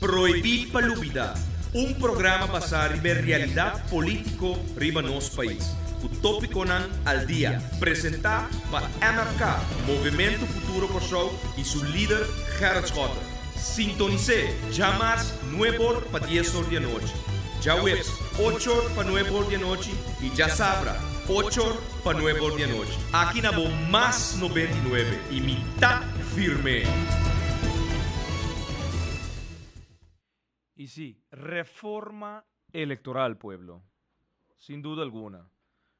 Prohibir Lubida, un programa basado en realidad político riba nos país. NAN al día, presentado por MFK, Movimiento Futuro por Show y su líder Gerard Schotter. Sintonice, llamas 9 para 10 de noche. Ya webs, 8 para 9 de noche y ya sabrá. 8 para 9 de noche. Aquí nabo más 99 y mitad firme. Y sí, reforma electoral, pueblo. Sin duda alguna.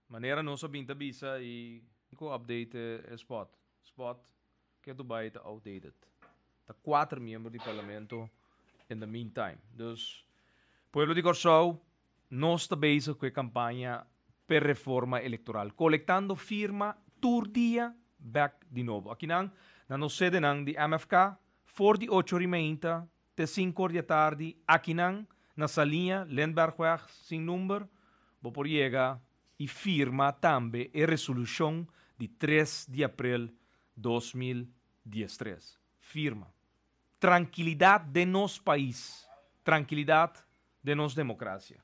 Manera no sabinta bisa y ko update eh, spot. Spot que Dubai te outdated. Da quattro membri del Parlamento in the meantime. Dus, pueblo di Corsou non sta bezig con campagna per reforma elettorale, collectando firma turdia back di nuovo. Aqui nan, na no sede nan di MFK, 48 di ocho de 5 la tarde, en la salinha, Lenbergweg, sin número, Boporiega y firma también la e resolución de 3 de abril 2013. Firma. Tranquilidad de nos país. Tranquilidad de nos democracia.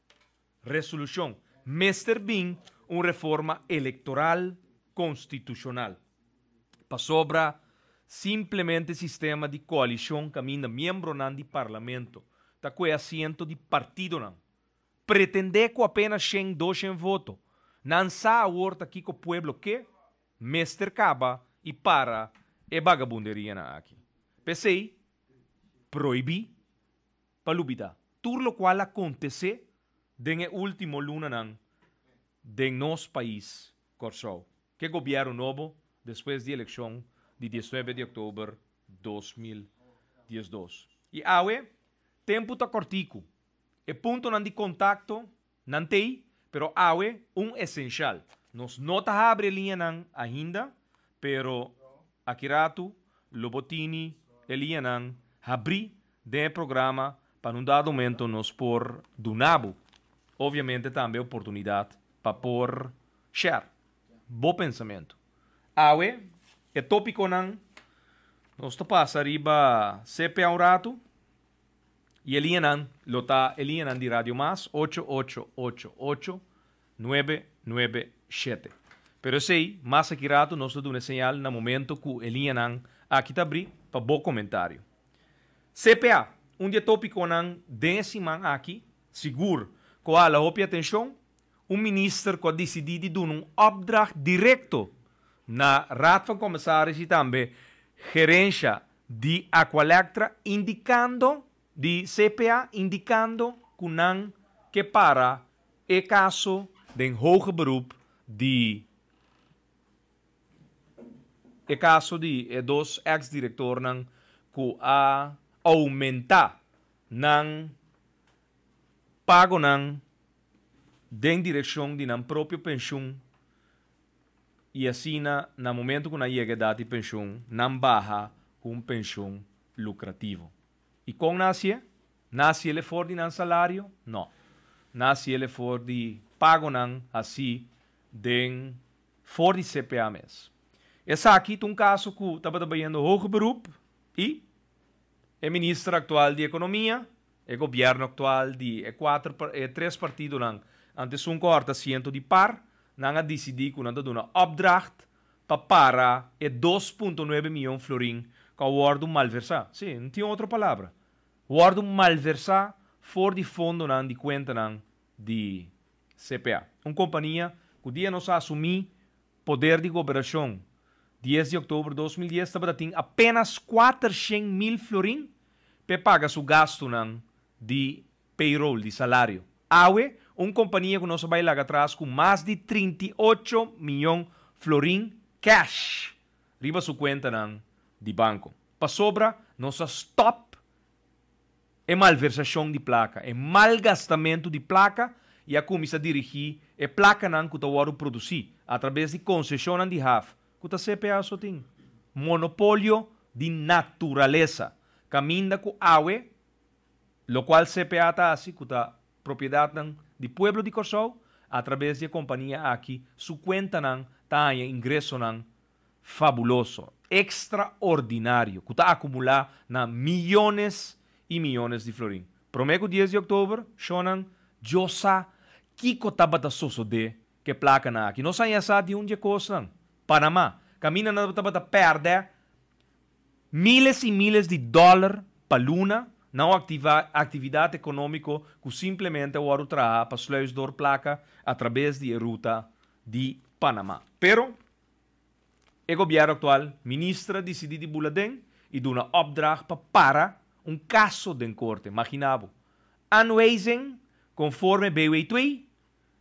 Resolución. Mester Bin, una reforma electoral constitucional. Para sobra Simplesmente sistema de coalição caminha membro não de parlamento. Tá com é assento de partido não. Pretender com apenas 100, em voto. Não o horta aqui com o povo que? mestre caba e para e vagabunderia na aqui. Pensei, proibi, palubida. Tudo o qual acontece, den último luna não, den nosso país, Corsol. Que governo novo, depois de eleição, de 19 de de 2012. E aue, eh, tempo está cortico. E ponto não de contacto, não tem, pero aue, eh, um essencial. Nos nota abre linha não ainda, aqui Akirato, Lobotini, Elianan, abri de programa para um dado momento nos por Dunabo. Obviamente também oportunidade para por share. Bom pensamento. Awe, e tópico nan. Nós está passa arriba sepe a um rato. E Elianan, lota Elianan de Rádio Mas, 8888997 997 Pero sei, mas aqui rato nós damos uma señal no momento que Elianan aqui tá abrir para bom comentário. CPA, um dia tópico nan décima aqui, seguro, com a la atenção, um ministro que decidiu dar um opdrag direto na raad van e também gerência de Aqualectra indicando, de CPA indicando que para o caso den hoge beroep de e caso de e dos ex-diretor que a aumenta nang pago nang den direção de nang próprio pensão e assina no momento que chega a de pensão, não barra um pensão lucrativo. E como nasce? Nasce ele for de um salário? Não. Nasce ele for de pago não assim de for de CPA mês. Esse aqui é um caso que estava trabalhando hoje grupo e é ministro atual de economia, é governo atual de é quatro é eh, três partidos não. Antes um corta ciento de par, nanga decidir kung nando duna uma pa para e 2.9 florins florin ka wardo malversa. Sim, não tinha outra palavra. Wardo malversa for de fundo nan de conta de CPA. Uma companhia que dia nós assumir poder de cooperação 10 de outubro de 2010 estava tendo apenas 400 mil florins para pagar o gasto de payroll, de salário. Awe, una compañía que nós a más atrás con más de 38 millones florín cash riba cuenta cuenta de banco. Para sobra, nuestra stop es malversación de placa, es malgastamiento de placa y a comissa dirigir la placa não que producir a através de concesión de half que a CPA Monopolio de de naturaleza Caminda con agua lo cual CPA está así que propiedad de de Pueblo de Kosovo, através de companhia aqui, su cuenta nan, tanya tá ingresso nan, fabuloso, extraordinário, que está acumula na milhões e milhões de florins. Promego 10 de outubro, Shonan, Josa, Kiko Tabata Soso de, que placa na aqui. Não sai essa de onde costan. Panamá, caminha na Tabata perde miles e miles de dólar para Luna, não ativa, atividade econômica que simplesmente o ouro traga para d'or placa através da ruta de Panamá. Pero, o é governo atual, ministra, decidiu de Buladen e deu uma opdrag para para um caso de corte. Imaginavo. Anweisen, conforme BW2,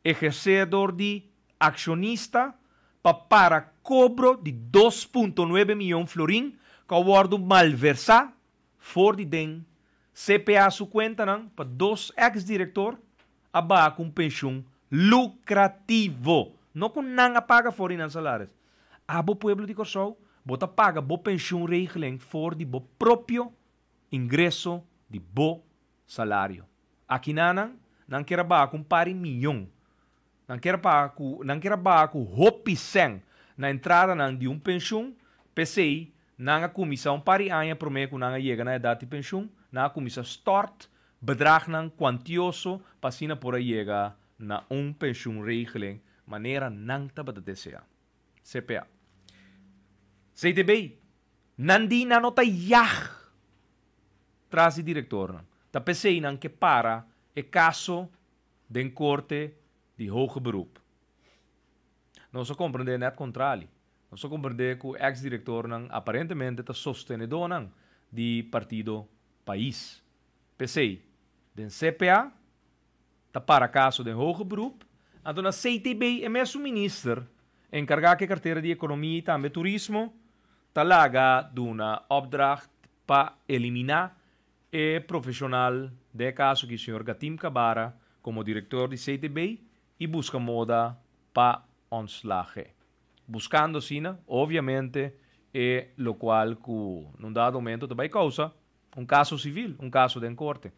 exercedor de acionista para para cobro de 2,9 milhões florins que o ouro malversar for de den CPA su cuenta nan, para dos ex-diretor, aba um pensão lucrativo. Não com nada paga for in salários. Abo ah, pueblo de Corsol, bota paga bo pensão regeling for de bo próprio ingresso de bo salário. Aqui nanan, não quer ba com pari milhão. Não quer ba com, não quer ba hopi sen na entrada nan de um pensão, PCI, nanga comissão pari anha prometo nanga chega na idade di pensão na comissão start, bedragnan quantioso, passina por aí chega na um pensioenregeling, maneira não taba de DCA. CPA. CTB, nandi na nota yah, traz o diretor, ta pensei nan que para e caso den corte de hoge beroep. Não se compreende net contrário. Não se compreende que o ex-diretor aparentemente está sostenedor di partido país. Pensei, Den CPA, da para caso de hoger beroep, dona CTB é mesmo minister, encargar que carteira de economia e também turismo, talaga de uma opdracht para eliminar e profissional de caso que o senhor Gatim Cabara, como diretor de CTB, e busca moda para onslage. Buscando, sim, obviamente, é lo qual, que, num dado momento, também causa un caso civil, un caso den corte.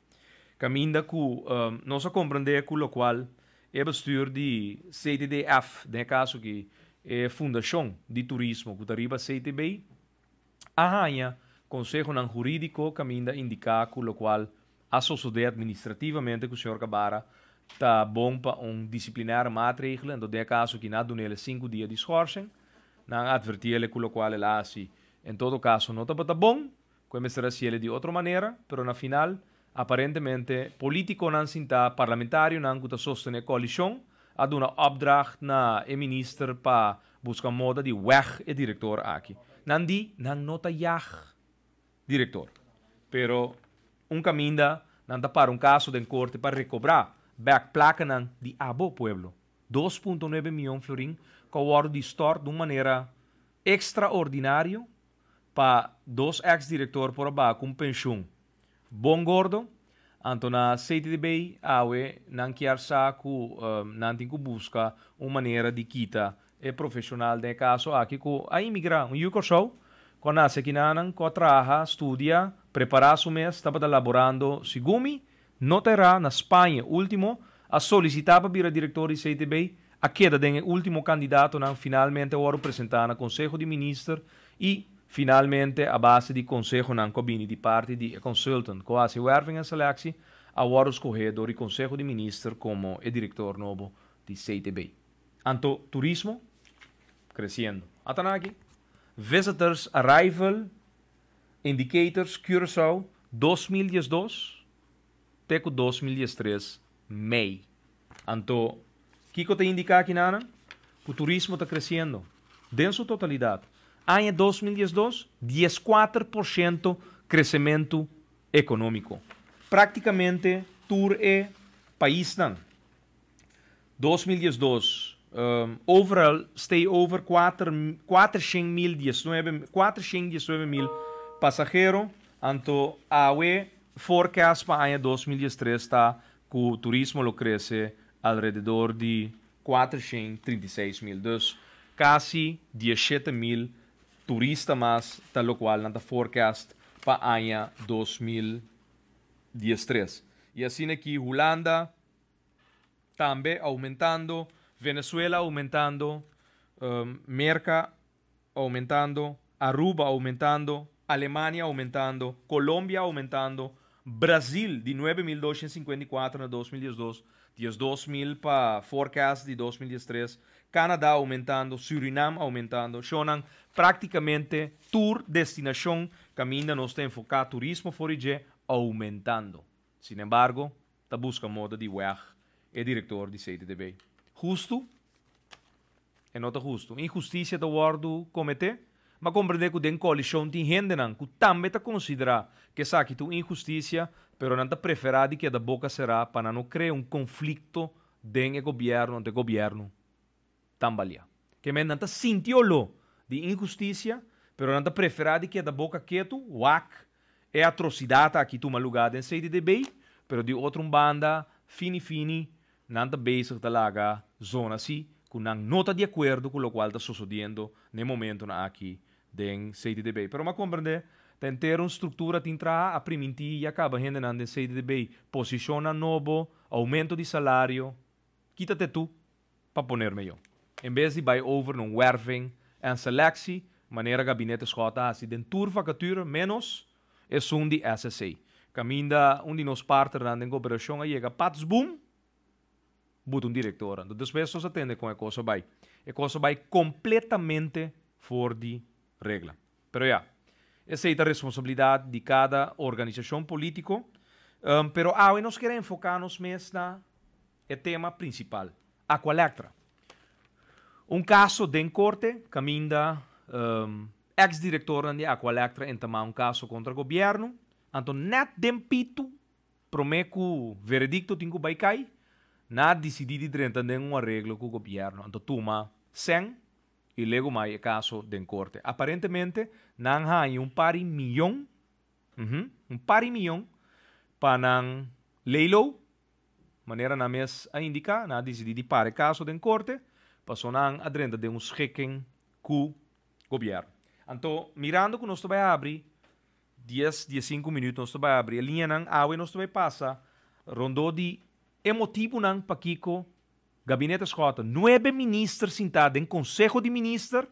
Caminda ku um, non so comprende ku lo qual e bestuur di CTDF, den caso ki é fundação de turismo ku tariba CTB arranha consejo nan jurídico caminda indicar ku lo qual a sociedade administrativamente ku senhor Cabara tá bom para um disciplinar maatregelen, dat den caso ki na dunele 5 dias de schorsing, nan advertiele ku lo qual elasi, em todo caso não tá bom, así de otra manera, pero na final, aparentemente, político não parlamentario no se sostiene la coalición, a duna opdracht na e minister para buscar moda de weg e direttore aquí. No di, não nota jag, director, Pero un camino, da, para caso de corte para recobrar back placa de abo pueblo. 2.9 millones florin que se de store de una manera para dois ex diretores por abaixo com pensão. Bom gordo, Antona CTDB, aue, não quer saber que não tem que busca uma maneira de quita é profissional de caso aqui com a imigrar um yuko show, com nasce que nanan, com traha, estudia, prepara su mês, estava elaborando segumi noterá na Espanha último, a solicitar para a diretor de CTB, a queda de último candidato, não finalmente agora apresentar no Conselho de Ministros e Finalmente, a base de conselho não Nancobini de parte de consultant Coasi Werving e Seleksi, a Waro Scorredo conselho de di Ministro como e novo de di CTB. Anto turismo, crescendo. Atanaki, visitors arrival indicators Curaçao 2012 teco 2013 MEI. Anto, Kiko te indica aqui, Nana, o turismo está crescendo, dentro da totalidade. Ano 2012, 14% crescimento econômico. Praticamente, tur é país. 2012, um, eh, overall, stay over 4, 419, mil é passageiros. Então, a UE forecast para ano 2013 está que o turismo lo cresce alrededor de 436 mil. Então, quase 17 mil turista más, tal lo cual, nada forecast para año 2013. así en aquí, Holanda también aumentando, Venezuela aumentando, um, Merca aumentando, Aruba aumentando, Alemania aumentando, Colombia aumentando, Brasil de 9.254 na 2012, 10.000 2000 para forecast de 2013, Canadá aumentando, Suriname aumentando, Shonan praticamente tour destinação caminha nos tem focado turismo forige aumentando. Sin embargo, está busca moda de WER é diretor de CTTB. Justo? É nota justo. Injustiça do ordo cometer? ma comprende che den coli son ti que nan ku tambe ta considera che sa che tu injusticia pero nanta preferadi che da boca será para não criar um conflito den e governo de governo tambalia que men nanta sintiolo di injusticia pero nanta preferadi che da boca quieto wak é atrocidade aqui tu malugada em sede de bem, pero de outro banda fini fini nanta bezig da laga zona si, con nota de acordo com o qual está sucedendo no momento na aqui den CDDB. dB. Pero ma comprende, tem ter uma estrutura de entrar a priminti e acaba rendendo den 60 Posiciona novo, aumento de salário, quítate tu para pôr melhor. Em vez de buy over no werving en selectie, maneira gabinete schota assim, den tour vacature menos es um de SSC. Caminda um de nos partner em cooperação a chega pats boom, botam um diretor. Então, depois, atende com a coisa vai. A coisa vai completamente fora de regla. Pero já esa es a responsabilidade de cada organização política. Um, pero ah, hoy nos queremos focar nos mais no tema principal, Aqualectra. Um caso de corte, caminda um, ex-diretor de Aqualectra em um caso contra o governo. Então, net dempito, promeco veredicto tinko baikai, na decidi de dentro de um arreglo com o governo. Então, tuma 100 e logo mais caso de encorte. Aparentemente, não há um par milhão, millón, uh -huh, par para nan leilo, maneira na mes a indicar, na decidi de pare caso de encorte, passou nan adrenda de um com o governo. Então, mirando que nós vai abrir 10, 15 minutos nós vai abrir a linha nan, água nós vai passar, rondou de emotivo não pa Kiko, Gabinete Escota, nove ministros sentados em Conselho de Ministros,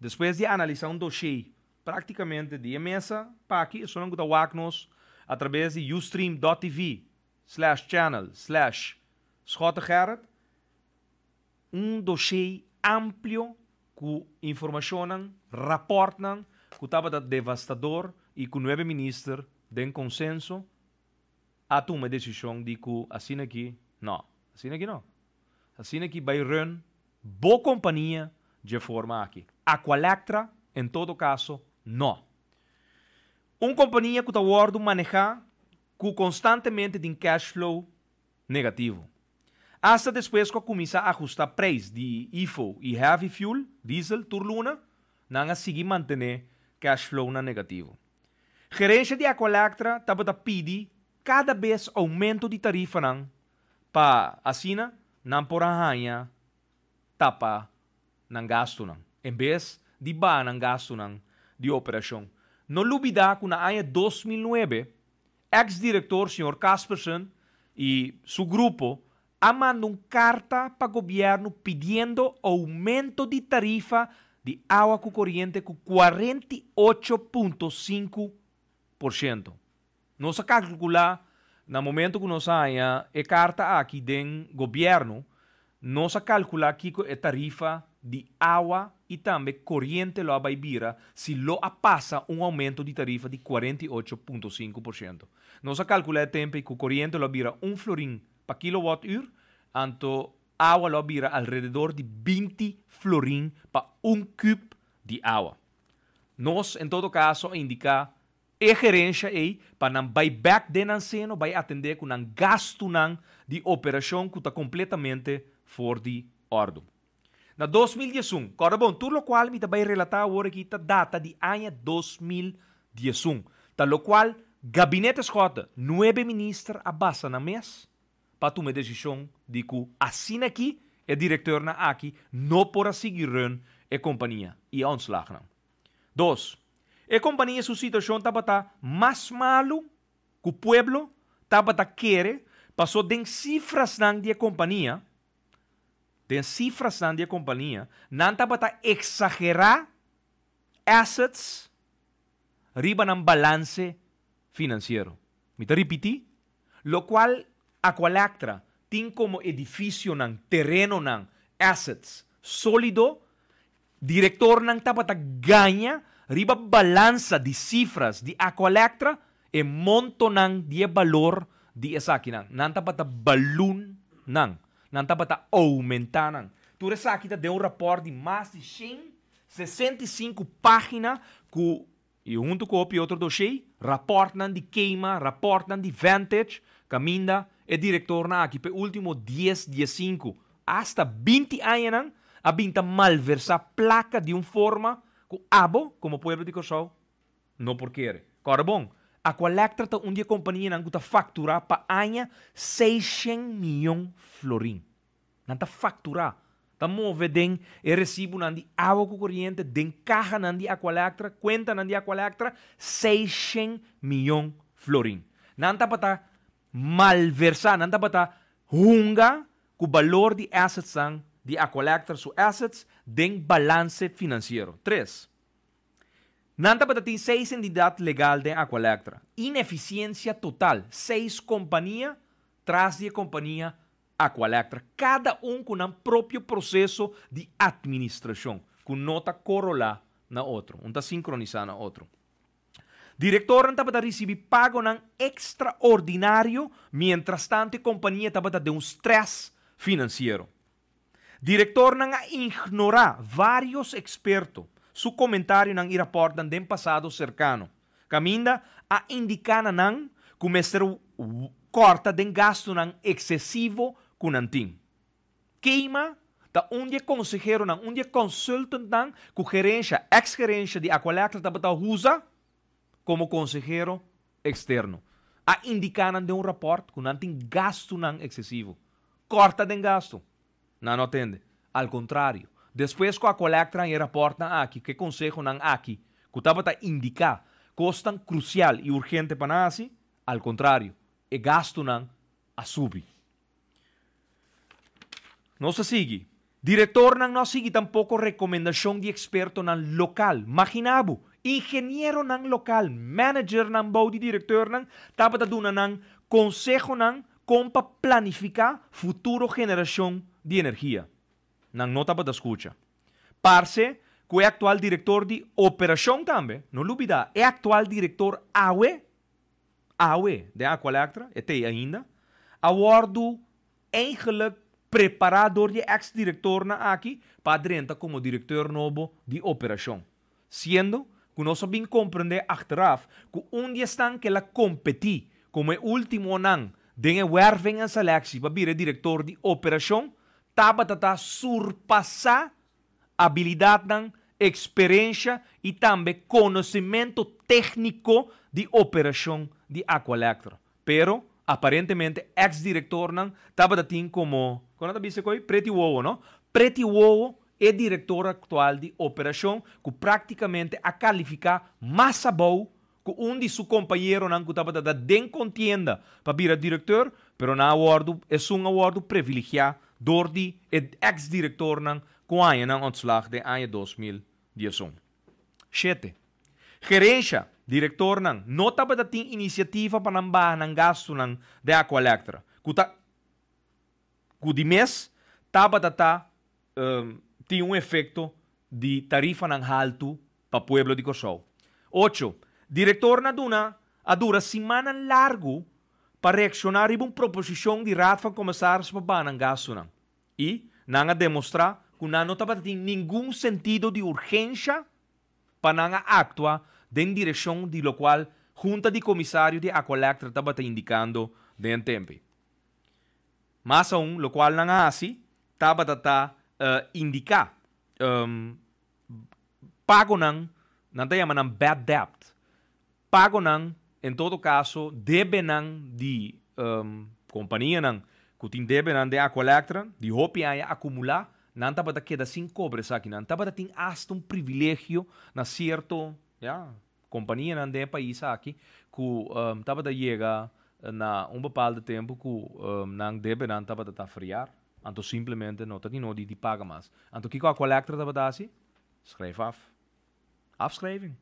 depois de analisar um dossiê praticamente de imensa, para aqui, só não nos através de ustream.tv slash channel slash Scott Gerrit, um dossiê amplo com informações, reportes, que estava devastador e que nove ministros de consenso a tomar a decisão de que assim aqui não. Assim aqui não. Assim aqui Bayern, boa companhia de forma aqui. Aqualectra, em todo caso, não. Uma companhia que está guardo manejar com constantemente de cash flow negativo. até depois que começa a ajustar preço de IFO e heavy fuel, diesel, turluna, não seguir manter cash flow na negativo. Gerência de Aqualectra estava a pedir cada vez aumento de tarifa não Pa, asina, nan tapa, nan gasto en vez de ba nan gasto de operación. No lubida que na 2009, ex director señor Casperson y su grupo amando un carta para gobierno pidiendo aumento de tarifa de con corriente con 48,5%. No se calcula na momento que nós saia a carta aqui do governo, nós calcula aqui a tarifa de água e também corrente lá vai vira se lo passa um aumento de tarifa de 48.5%. Nós calcula o tempo que corrente lá vira um florim para kilowatt-hora, então água lá vira alrededor de 20 florim para um cubo de água. Nós, em todo caso, indica e gerência ei para não buyback de nanseno vai atender com um gasto nan de operação que está completamente fora de ordem. Na 2011, agora bom, tudo o qual me vai relatar agora aqui a data de ano 2011, tal lo qual gabinete escota nove ministros abassa na mes, para tomar decisão de que assina aqui e diretor na aqui não por seguir run e companhia e onslagna. Dois, su situación está más malo que el pueblo tapata quiere pasó de cifras nan de companhia, de cifras nan de companhia, nan tapata exagerar assets riba nan balance financiero. Me te repetí, lo cual Aqualactra tin como edificio terreno nan assets sólido, director nan tapata ganya balança de cifras de Aqualectra e monto nang de valor di esakinan. Nanta bata balun nang. Nanta bata aumentar nang. Tu resakita deu um rapport de mais de 165 páginas com e junto com o dossiê, Doshei, nang de queima, nang de vantage, caminda e diretor na aqui, pelo último 10, 15, hasta 20 anos, a binta malversa placa de uma forma Abo, como pueblo de Kosovo, não por querer. Agora, bom, a Colectra está um dia companhia não está facturar para anha 600 milhões florim. Não está facturar. Está movendo e recibo não de água com corrente, de caixa não de Aqualectra, conta na de Aqualectra, 600 milhões florim. Não está para tá malversar, não está para hunga tá com o valor de assets De collector su assets, den balance financiero. 3. Nanta Patatín, 6 entidad legal de Aqualectra. Ineficiencia total. Seis compañía tras de compañía Aqualectra. Cada uno con un propio proceso de administración con nota corolla na otro, un está sincronizado na outro. Diretor Nanta estava pago Extraordinario extraordinario mientras tanto compañía companhia de un stress financiero. Direktor na nga ignora varios eksperto su komentaryo ng iraportan din pasado cercano. Kaminda, a indikana ng kung corta Korta din gasto ng eksesibo kunantin. Keima, ta unje conselheiro nang unje consultant nang ku gerência, ex-gerência di Aqualacla tabata husa como conselheiro externo. A indikanan de un rapport kung gasto nang eksesibo. Korta den gasto. No, no atende. Al contrario, después que a y el reportam aquí, que consejo não aqui, que a indicar, crucial y urgente para al contrario, e gasto não a No se sigue. Director não, no sigue tampouco recomendación de experto não local. Imaginabo, ingeniero local, manager não body diretor não, estava a dar consejo compa planificar futuro generation di energia. Não nota para escuchar... Parse, que es actual director de Operação ...no l'ubida, olvidar, ...el actual director AWE, AWE, de todavía... até este ainda, awardo eigenlijk preparador de ex director na aqui para entrar como director nuevo... de operación... ...siendo... que no bien comprende achteraf que día están que la competir como último nan, den werving en selectie para ser director de operación... Tabata tá surpassar habilidade, experiência e também conhecimento técnico de operação de Aqualectro. Pero, aparentemente, ex-diretor Tabata tem como, quando disse que Preti Ovo, não? Preti Ovo é diretor atual de operação, que praticamente a qualificar mais bom que um de seus companheiros que estava da den contienda para vir a diretor, pero na awardo, é um awardo privilegiado doordat het ex diretor na kwaaien na ontslag de aan je 2017. Sete. Gerência, diretor na nota ba dating inisiativa panambahan ng gasto na de Aqualectra. Kuta, kudimes, taba data um, tinha um efeito de tarifa nang halto pa pueblo de Kosovo. 8. Director na duna, adura simana largo para reaccionar ibang proposição de rat van começar sa baba gasto e não a demonstrar que não estava tem nenhum sentido de urgência para não actuar em direção de lo qual junta de comissário de Acolectra estava te indicando de tempo. Mas aún, lo qual não é assim, estava a uh, indicar um, pago não, não te chamam bad debt, pago não, em todo caso, debe não de um, companhia não, que Kutin debe a acolectran, de hopi a acumular, não nanta para queda sem cobres aqui, nanta para tem hasta um privilégio na certo, yeah, companhia nande país aqui, que um, tava da chega eh, na um de tempo que um, não deve nanta para tá friar, anto simplesmente não tá de nodi de paga mais. Anto que com a colectra tava da assim, schrijf af. Afschrijving.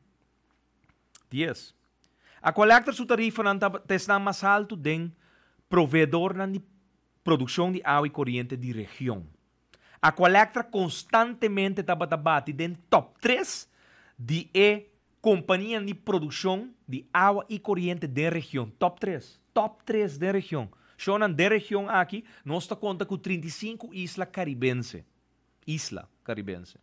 10. A colector su tarifa nanta tesna mais alto den provedor nandi produção de água e corriente de região, A Aqualectra constantemente está batendo dentro top 3 de e companhia de produção de água e corrente de região. Top 3. Top 3 de região. Shonan de região aqui, nós está conta com 35 islas caribense. Isla caribense.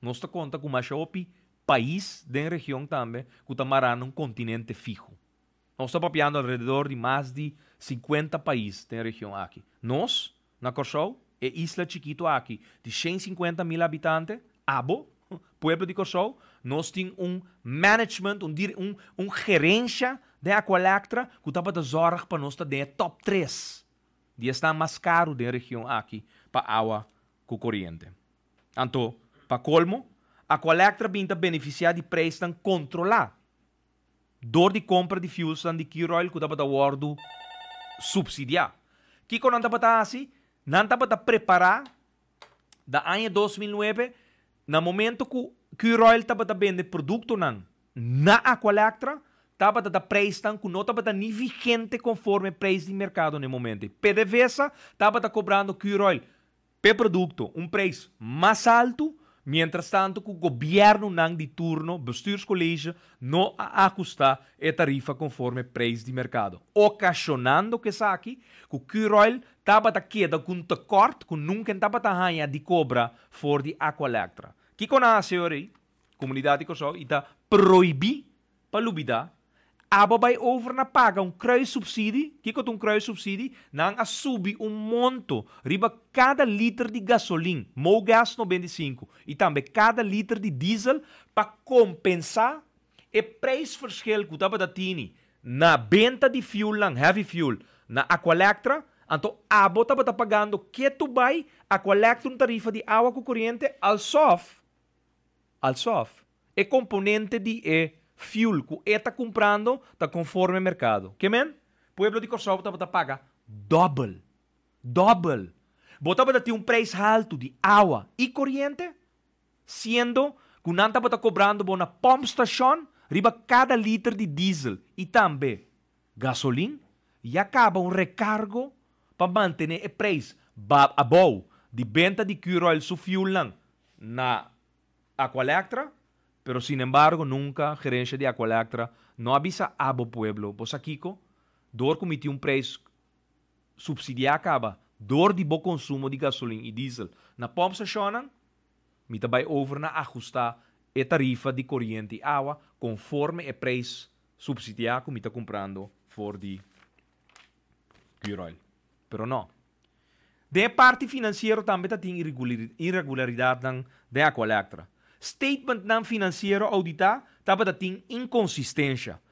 Nós está conta com Machaopi, país da região também, que está marcando um continente fijo. Nós está papiando ao redor de mais de 50 países tem região aqui. Nós, na Corchol, é isla chiquito aqui, de 150 mil habitantes, Abo, povo de Corchol, nós temos um management, um, um, um gerência da Aqualectra que estava a zorra para nós ter tá top 3. E está mais caro da região aqui para água com corrente. Então, para colmo, a vem vinha beneficiar de preços controlados. Dor de compra de fios de Kiroil que está para o bordo subsidiar. que quando não está tá assim, não está para tá preparar da ano 2009, no momento que, que o Royal está para tá vender produto não, na Aqualectra, está para preço que não está para nem vigente conforme o preço de mercado no momento. PDVSA está para cobrando que o Royal, per produto, um preço mais alto, Mientras tanto, o governo não de turno, o colégio não ajusta a tarifa conforme preço de mercado, ocasionando que saque que o Q-Oil estava da queda com o corte que nunca estava da ranha de cobra for de Aqualectra. Que conasse, senhora, comunidade que só, está proibir para lubidar Ababay over na paga um que é que um kruissubsidie, nang a subi um monto riba cada litro de gasolina, mo gas 95, e também cada litro de diesel para compensar e preço verschil que estava tini na venda de fuel lang, heavy fuel, na Aqualectra, então abo estava tá pagando que tu vai Aqualectra um tarifa de água com corrente al sof, al sof, e componente de e fuel que está comprando está conforme o mercado. Que men? Pueblo de Kosovo está paga double. Double. Botaba ter um preço alto de água e corrente, sendo que não está cobrando na pump station riba cada litro de diesel e também gasolina e acaba um recargo para manter o preço abaixo de venda de crude oil su fuel na Aqualectra Pero sin embargo, nunca gerencia de Aqualactra no avisa a bo pueblo. Vos aqui, dor cometi um preço subsidiar acaba, dor de bom consumo de gasolina e diesel na pompa stationen, mi também over na ajustar a tarifa de corrente e água conforme o preço subsidiar que está comprando for de Curol. Pero não. De parte financeira também tá tem irregularidade de Aqualactra. Statement não financeiro auditar estava da tem inconsistência.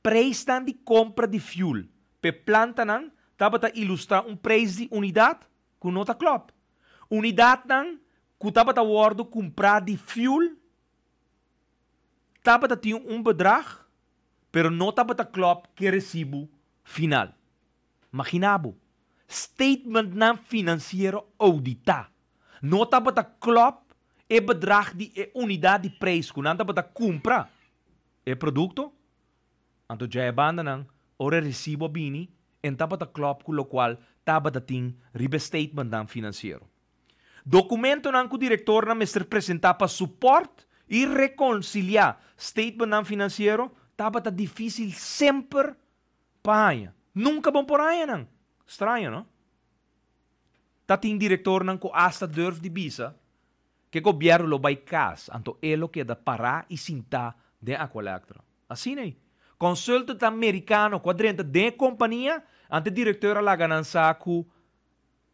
Preço de compra de fuel. Pe planta não estava da ilustrar um preço de unidade com nota club. Unidade não que estava da comprar de fuel estava da tem um bedrag, pero não estava da que recibo final. Imaginabo. Statement não financeiro auditar. Nota para club e bedrag die e unidade de preço que nanda para il e produto anto já é banda não ora recibo bini então para club com o qual taba da ting ribestatement dan financeiro documento não que o diretor não mestre apresentar para suporte e reconciliar statement não financeiro taba tá difícil sempre para nunca bom por aí não estranho não tá tem diretor não que asta durf de bisa que lo vai cas, anto elo que da y y sinta de aqualactro. Así né? Consulta americano quadrenta de compañía ante directora la ganancia cu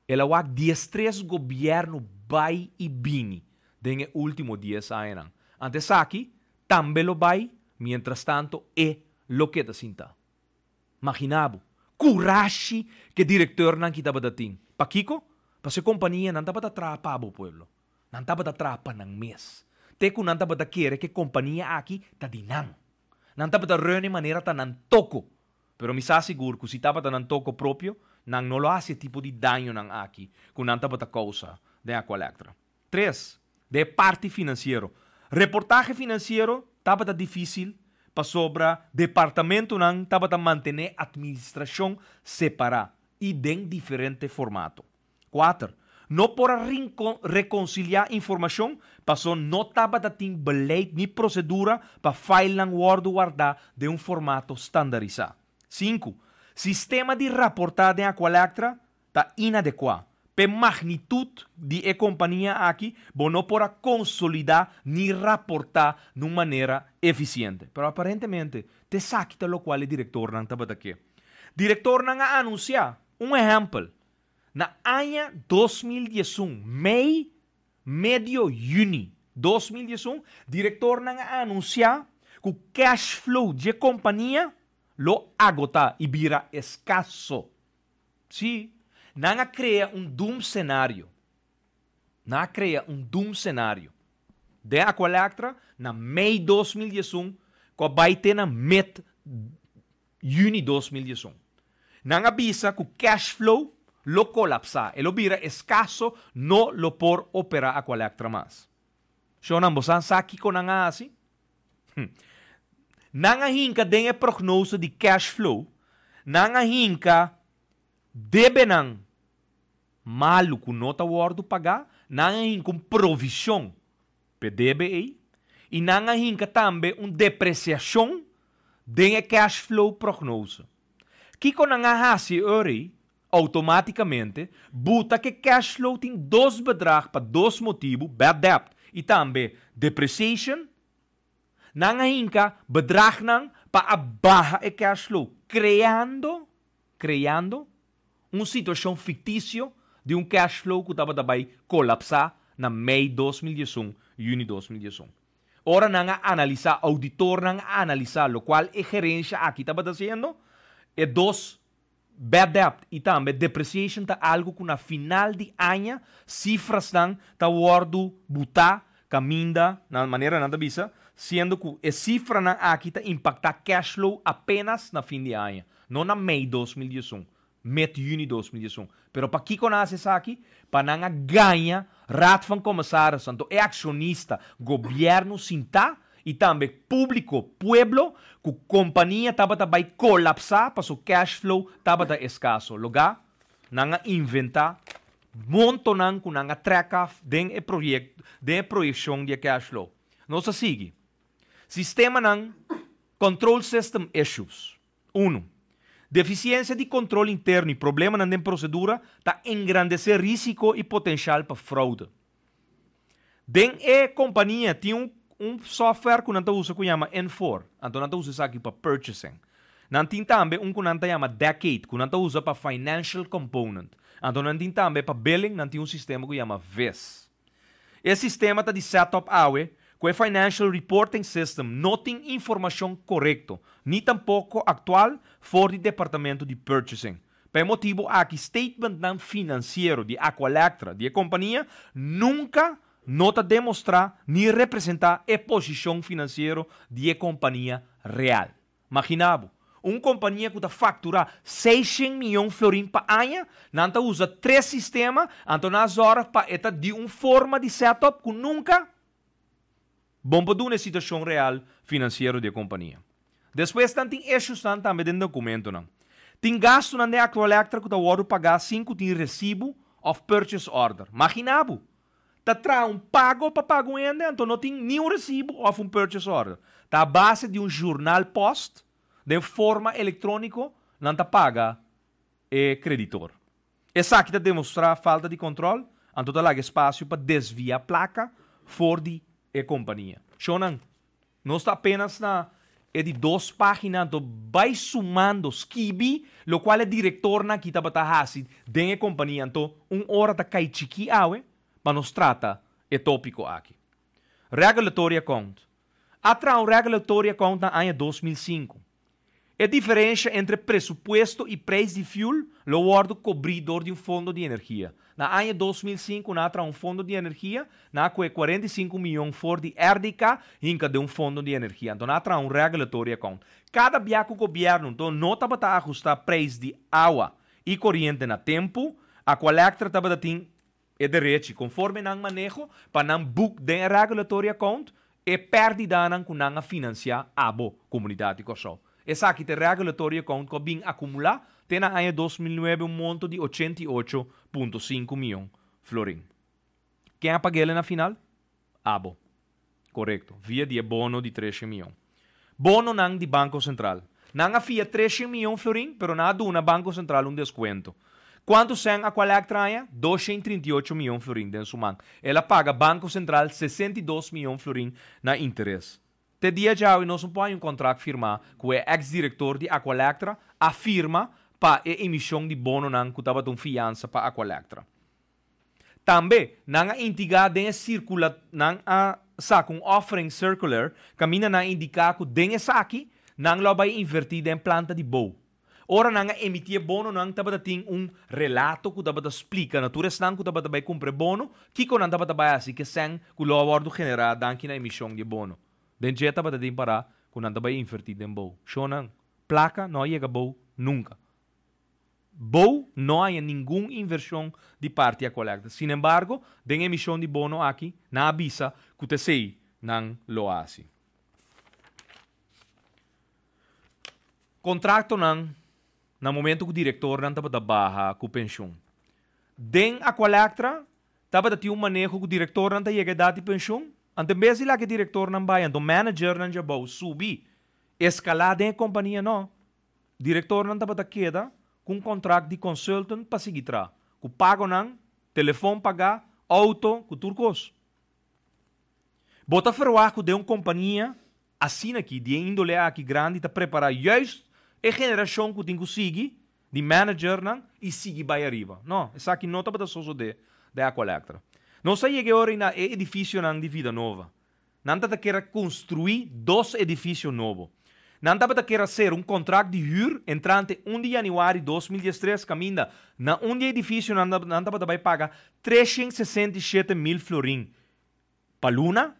el wa 13 gobierno bai y bini, den último 10 años. Ante saki, también lo vai, mientras tanto e lo que da cinta Imaginabo, curashi que director nan kitaba para Pakiko, pa compañía, no nan tapa trapabo pueblo. Nanta ba ta trapa ng mes? Teko nanta ba ta kere ke kompanya aki ta dinang? Nanta ba ta röne manera ta nantoko? Pero mi sa que se si tapa ta nantoko proprio, nang não lo hace tipo di danho ng aki kung nanta ba causa de electra. 3. De parte financeiro. Reportaje financeiro tapa ta difícil pa sobra departamento nang tapa ta mantener administrasyon separa e den diferente formato. 4 não para reconciliar informação, passou não estava da tim blade nem procedura para o Word guardar de um formato estandarizado. 5. Sistema de reportagem a qualactra está inadequado. pela magnitude de companhia aqui, bono pode consolidar nem reportar de uma maneira eficiente. Mas aparentemente, te sacta o qual o diretor não estava daqui. Diretor não anunciar um exemplo na año 2011, May, medio junio 2011, diretor na anuncia que o cash flow de companhia lo agota e vira escasso. Sim, sí. não cria um doom cenário. Não cria um doom cenário. De Aqualactra, na May 2011, que vai ter na Met Juni 2011. Não avisa que o cash flow lo colapsa e lo vira escasso, scasso, lo por opera a qualquer altra mas. Show nan bosan aqui con nan asi. Hm. Nanga hinka den e prognose di cash flow. Nanga hinka debe nan maluco nota wordo pagar. Nanga hinka um provision, PDBI. E nanga hinka também um depreciação den e cash flow prognose. Kiko nanga hasi ori automaticamente buta que cash flow tem dois bedrag para dois motivos, bad debt e também depreciation, nang ainda bedrag nang para abarra o cash flow, criando, criando uma situação fictícia de um cash flow que estava também colapsar na meio 2011, junho 2011. Ora nang analisar, auditor nang analisar, lo qual a é gerência aqui estava fazendo tá é dois bad debt e também depreciation está algo que na final de ano cifras estão tá ordo botar caminda na maneira nada bisa sendo que a cifra na aqui está impactar cash flow apenas na fim de ano não na meio 2021 met juni 2021 pero para que isso aqui para não ganha rat van começar santo é acionista governo sinta e também público, pueblo, que companhia tabata vai colapsar, para o cash flow tabata escasso. Lugar, nanga inventar montonan com nanga treca den e projeto, den projeção de cash flow. Nossa sigue. Sistema nang control system issues. 1. Deficiência de controle interno e problema na procedura está engrandecer risco e potencial para fraude. Den e companhia tinha um um software que nanta usa que chama N4. anto nanta usa para purchasing. Nantin também um que nanta chama Decade, que nanta usa para financial component. Então nantin também para billing, nantin um sistema que chama VES. Esse sistema está de setup awe, que é Financial Reporting System, não tem informação correta, nem tampouco atual, for do departamento de purchasing. Por motivo aqui, statement não financeiro de Aqualectra, de companhia, nunca nota demonstrar ni representar a posição financeira de companhia real. Imaginavo, uma companhia que facturar 600 milhões de florins por ano, nanta usa três sistemas, então nas horas para eta de uma forma de setup que nunca para uma situação real financeira da uma companhia. Depois, tem eixos também de do documento. Não. Tem gasto na Electroelétrica que o pagar 5 de recibo of purchase order. Imaginavo. Tá trazendo um pago para pagar um ende, então não tem nenhum recibo of um purchase order. Tá a base de um jornal post, de forma eletrônica, não está paga o creditor. Essa aqui tá demonstrar falta de controle, então tá lá espaço para desviar a placa, for de e companhia. Shonan, não está apenas na é de duas páginas, então vai somando skibi, lo qual é diretor na quita para tá de e companhia, então uma hora tá caichiqui aue, Manostrata e tópico aqui. Regulatory Account. Atra um Regulatory Account na ano 2005. A diferença entre presupuesto e preço de fuel lo guardo cobridor de um fundo de energia. Na ano 2005, natra um fundo de energia, na que 45 milhões for de erdica inca de um fundo de energia. Então, natra um regulatory account. Cada biaco governo, então, nota para ajustar preço de água e corrente na tempo, a qual estava tem é direito, conforme não manejo, para não book de regulatory account, é perdida não que não financiar a bo comunidade com só. Essa aqui tem regulatory account que vem acumular, tem na ano 2009 um monto de 88,5 milhões florim. Quem apagou na final? Abo. Correto. Via de bono de 300 milhões. Bono não de Banco Central. Não afia 300 milhões florim, pero nada aduna Banco Central um desconto. Quanto sean a cuál extraña? 238 milhões de florins de su man. Ela paga Banco Central 62 milhões de florins na interesse. Te dia já nós não põe um contrato firmar com o ex-diretor de Aqualectra afirma para a emissão de bono que estava dando fiança para Aqualectra. Também, na entidade circula, nan a saca um offering circular, mina na indicar que den saque, nan vai invertir em planta de boa. Ora nanga emitir bono nang tabata ting um relato ku tabata explica natura nang ku tabata bai cumpre bono kiko nang tabata bai assim que sen ku lo awardo genera danki na emissão de bono. Den jeta tabata ting para ku nang tabai invertido den bou. Shonan placa não ia bou nunca. Bou não há nenhuma inversão de parte a coleta. Sin embargo, den emissão de bono aqui na abisa ku te sei nang lo assim. Contrato nang na momento que o diretor não estava da barra com pensão. Den a qualactra, estava ter um manejo que o diretor não ia dar de pensão. Ante mesmo lá que o diretor não vai, o manager não já vai subir, escalar a companhia não. O diretor não estava da queda com um contrato de consultant para seguir tra. Com pago não, telefone pagar, auto com turcos. Bota ferroar que de uma companhia assina aqui, de índole aqui grande, está preparar just e que tem que sigi, de manager nan, i sigi bai arriva. No, e sa che nota per soso de, de acqua Não Non sai che ora um edifício nan de vida nova. Não tata para construir dois edifícios novo. Não tata para ser um contrato de hur entrante 1 janeiro de 2013 caminda na un di edificio nan, nan tata bai paga 367 mil florin. Pa luna,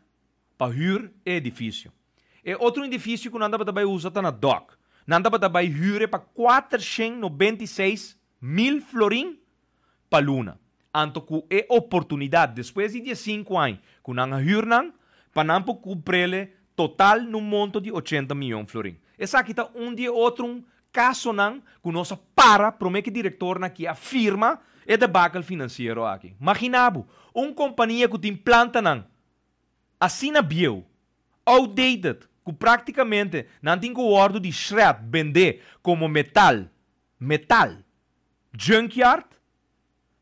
pa hur e edifício. E outro edifício que não andava para usar tá na doc nandapatabay hyure pa 496 mil florin pa luna. Anto ku e oportunidade, depois de 15 anos, ku nang hyrnang, panampo prele total no monto de 80 milhões de florin. Essa aqui tá um de outro caso nan, ku nossa para, promete diretor na que afirma é debacle financeiro aqui. Imaginabo, uma companhia que tem planta nan, assina bio, outdated, que praticamente não tem o ordem de shred vender como metal, metal, junkyard,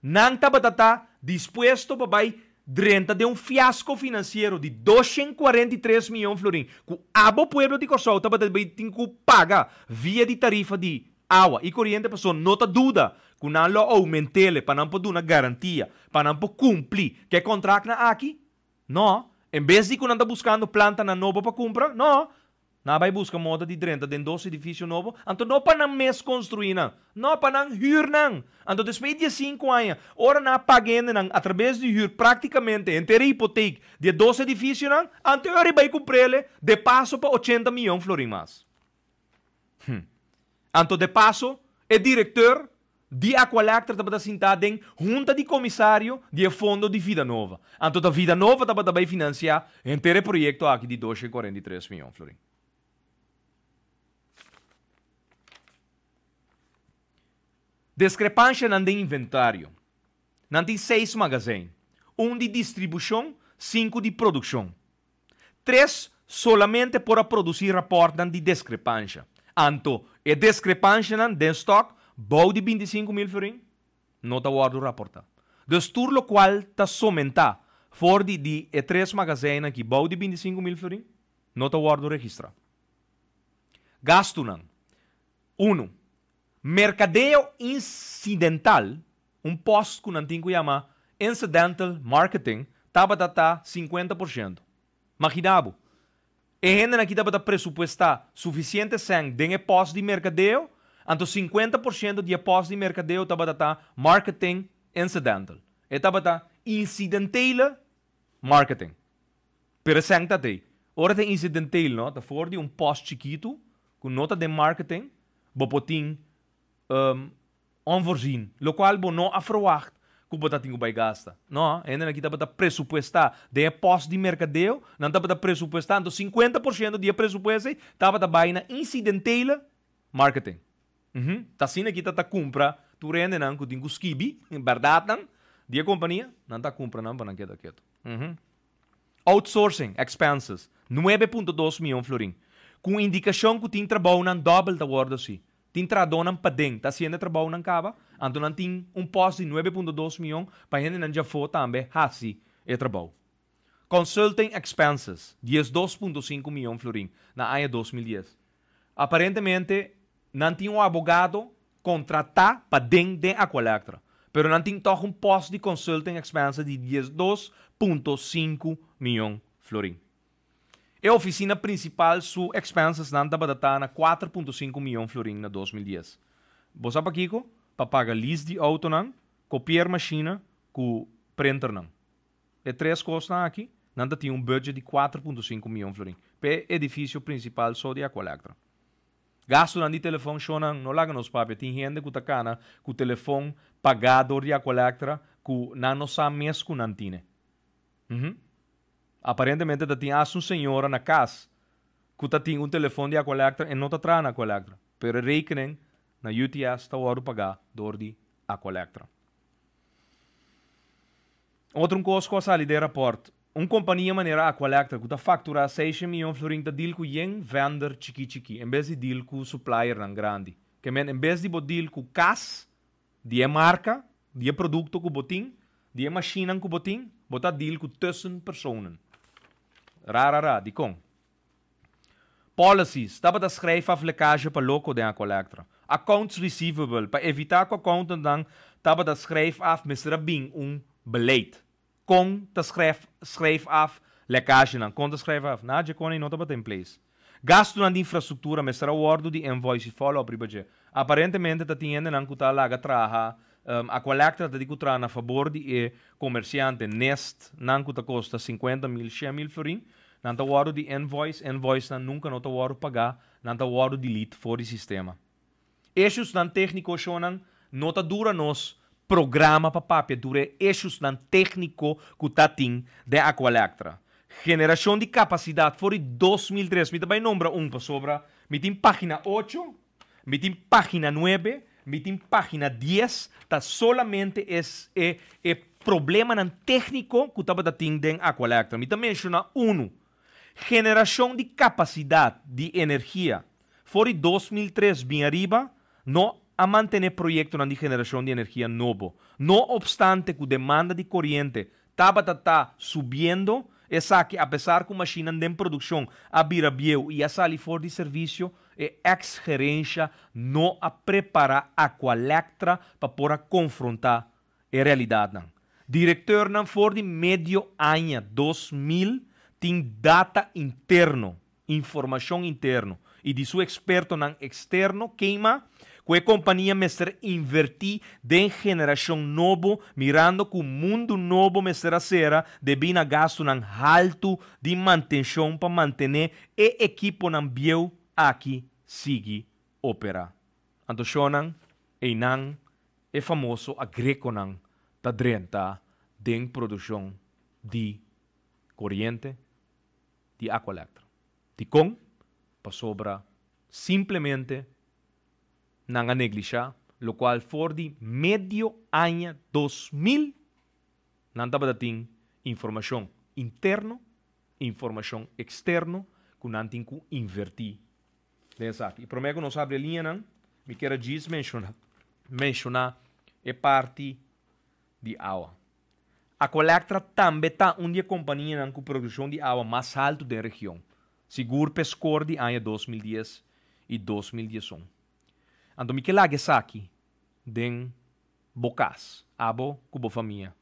não está batata disposto para vai drenta de um fiasco financeiro de 243 milhões de florins, que abo pueblo de Kosovo está tem que pagar via de tarifa de água e corrente não nota dúvida que não lo aumentele para não poder uma garantia, para não poder cumprir que contrato aqui, não, em vez de quando anda buscando planta na nova para comprar, não. Não vai buscar moda de 30 den 12 edifício novo, então não para não mês construir não, não para não hur não. Então depois de 5 anos, ora não pagando não, através de hur praticamente inteira hipoteca de 12 edifícios não, então ora vai comprar ele de passo para 80 milhões florim mais. Hum. Então de passo, é diretor de Aqualactra da sentada em junta de comissário de fundo de Vida Nova. Então, a Vida Nova estava também financiar inteiro projeto aqui de 243 milhões, Florim. Discrepância não tem inventário. Não tem seis magazéns. Um de distribuição, cinco de produção. Três solamente para produzir reportam de discrepância. Anto, é discrepância não tem estoque Bouw de 25 mil voor in, nota guardo rapporta. Dus lo qual ta somenta for de e tres magazijnen die bouw die 25 mil voor in, nota guardo registra. Gastunan. 1. Mercadeo incidental, um post que não tem incidental marketing, estava tá, tá 50%. Imaginabo, e ainda aqui estava tá pressupostar suficiente sangue de post de mercadeo então 50% de aposta de mercadeo estava tá, tá marketing incidental. Estava é, tá incidental marketing. Pero senta te. Ora tem incidental, não? Tá for de um post chiquito com nota de marketing, bopotin um, ehm, onvoorzien, lo qual bo não afroacht que bota tingo vai gasta. Não, ainda aqui tá pressupuestar de post de mercadeo, não tá para pressupuestar, então 50% de pressuposto tá para baina incidental marketing mm Tá Ta sina kita ta compra tu rende nan ku tingu skibi, bardatan, dia companhia, não tá compra não para não quieto. mm Outsourcing expenses 9.2 milhão florim. Com indicação que tem trabalho nan double da guarda assim. Tem tradona nan padeng, tá sina trabalho nan cava, anto não tem um posto de 9.2 milhão para gente nan já foi também hasi e trabalho. Consulting expenses 10.2.5 milhão florim na área 2010. Aparentemente não tinha um advogado contratar para dentro da colecta. Pero não tinha um posto de consulting expense de 12.5 milhões florins. E é a oficina principal, sua expenses não estava datada 4.5 milhões florins na 2010. Você sabe, aqui? Para pagar lease de auto, copiar máquina, com printer, não. E é três coisas aqui. Nanda tinha um budget de 4.5 milhões florins. Para edifício principal só de Aqualectra. Gasto na telefone shonan no laga nos papi tin gente ku takana ku telefone pagado de acolectra ku na no sa mes ku nantine. Uhum. Aparentemente tá tin as um senhora na casa ku tá tin um telefone de acolectra e não tá tra na colectra. Pero rekening na UTS tá ouro pagar dor de acolectra colectra. Outro costo a sair de raporto uma companhia maneira Aqualacta cu ta factura 6 milhões florinta deal cu yen vender chiqui chiqui em vez de deal cu supplier nan grande que men em vez de bo deal cu cas de marca de produto cu botin de machine cu botin botar deal cu tussen personen ra ra ra di con policies taba da schrijf a flecagem para loco de coletar, accounts receivable para evitar que accountant dan taba da schrijf a misra bing um beleid kong te shref, shref af lekashin anë, kong te shref af, na që kone i nota për templates. Gasto na de infraestrutura, mas será o ordo de envoy se fala para o Aparentemente, tá tendo na que lá que traha, um, a qual é que tá de que a favor de comerciante neste, na que tá custa 50 mil, 100 mil florin na tá o ordo de invoice, invoice na nunca nota tá o ordo pagar, na o ordo delete fora do sistema. Esses na técnico shonan, nota dura nós, programa para papi. dure echos nan técnico que está de Aqualectra. Generación de capacidad fue 2003. Me também nombra un para sobra. Me página 8, me página 9, me página 10. Está solamente es e, e, problema nan técnico que estava Aqualectra. Me menciona uno. Generación de capacidad de energia. Fori 2003, Bien arriba, no a manter projeto de geração de energia novo, No obstante que demanda de corriente Tabata está subindo, essa que apesar que a máquina de produção abirabiu e a sair fora de serviço, a eh, ex-gerência não a prepara a colectra para poder confrontar a realidade. Diretor não for de meio ano 2000 tem data interno, informação interno e de seu experto não externo queima que companhia me ser invertir de geração novo, mirando que o mundo novo me será será, devina gasto um alto de manutenção para manter e equipo nan bieu aqui sigue opera. Anto shonan, einan, é famoso a greco nan da drenta de produção de corrente de elétrica. electra. com, para sobra simplesmente a neglisha, lo cual de medio año 2000 nanta badatin información interno, información externo, kunantin ku inverti. Exato. E promego nos abre linha nan, me queira diz mencionar, mencionar é parte de água. A Colectra também está onde a companhia nan com produção de água mais alto da região, seguro pescor de ano 2010 e 2011. Ando mi kelage saki den bokas abo kubo famia.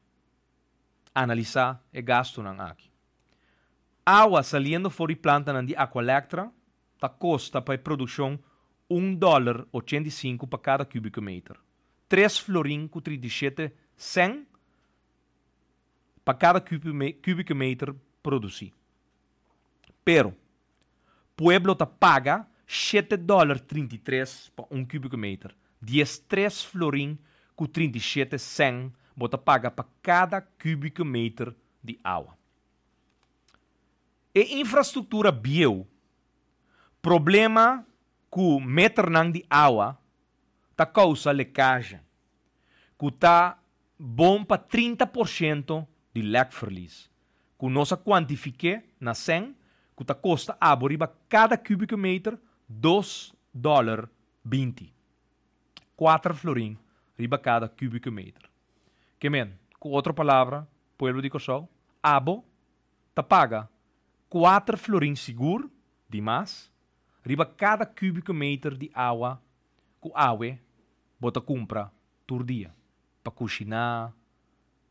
Analisar e gasto ng aki. Água saliendo fora planta na di aqualectra ta costa para produção 1 dólar 85 para cada cúbico metro. 3 florin com 37 100 para cada cúbico metro produzir. Pero, pueblo ta paga 7 dólares 33 para um cúbico metro. 13 florim com 37 100 bota paga para cada cúbico metro de água. E infraestrutura bio. Problema com metro de água está causa lecagem. Que tá bom para 30% de leque feliz. Que nossa quantifique na 100, que tá custa água cada cúbico metro 2 dólar 20. 4 florins riba cada cúbico metro. Que men, com outra palavra, pueblo de Kosovo, abo, te paga 4 florín seguro, de mais, riba cada cúbico metro de água, que água, bota compra, tur dia, para cozinhar,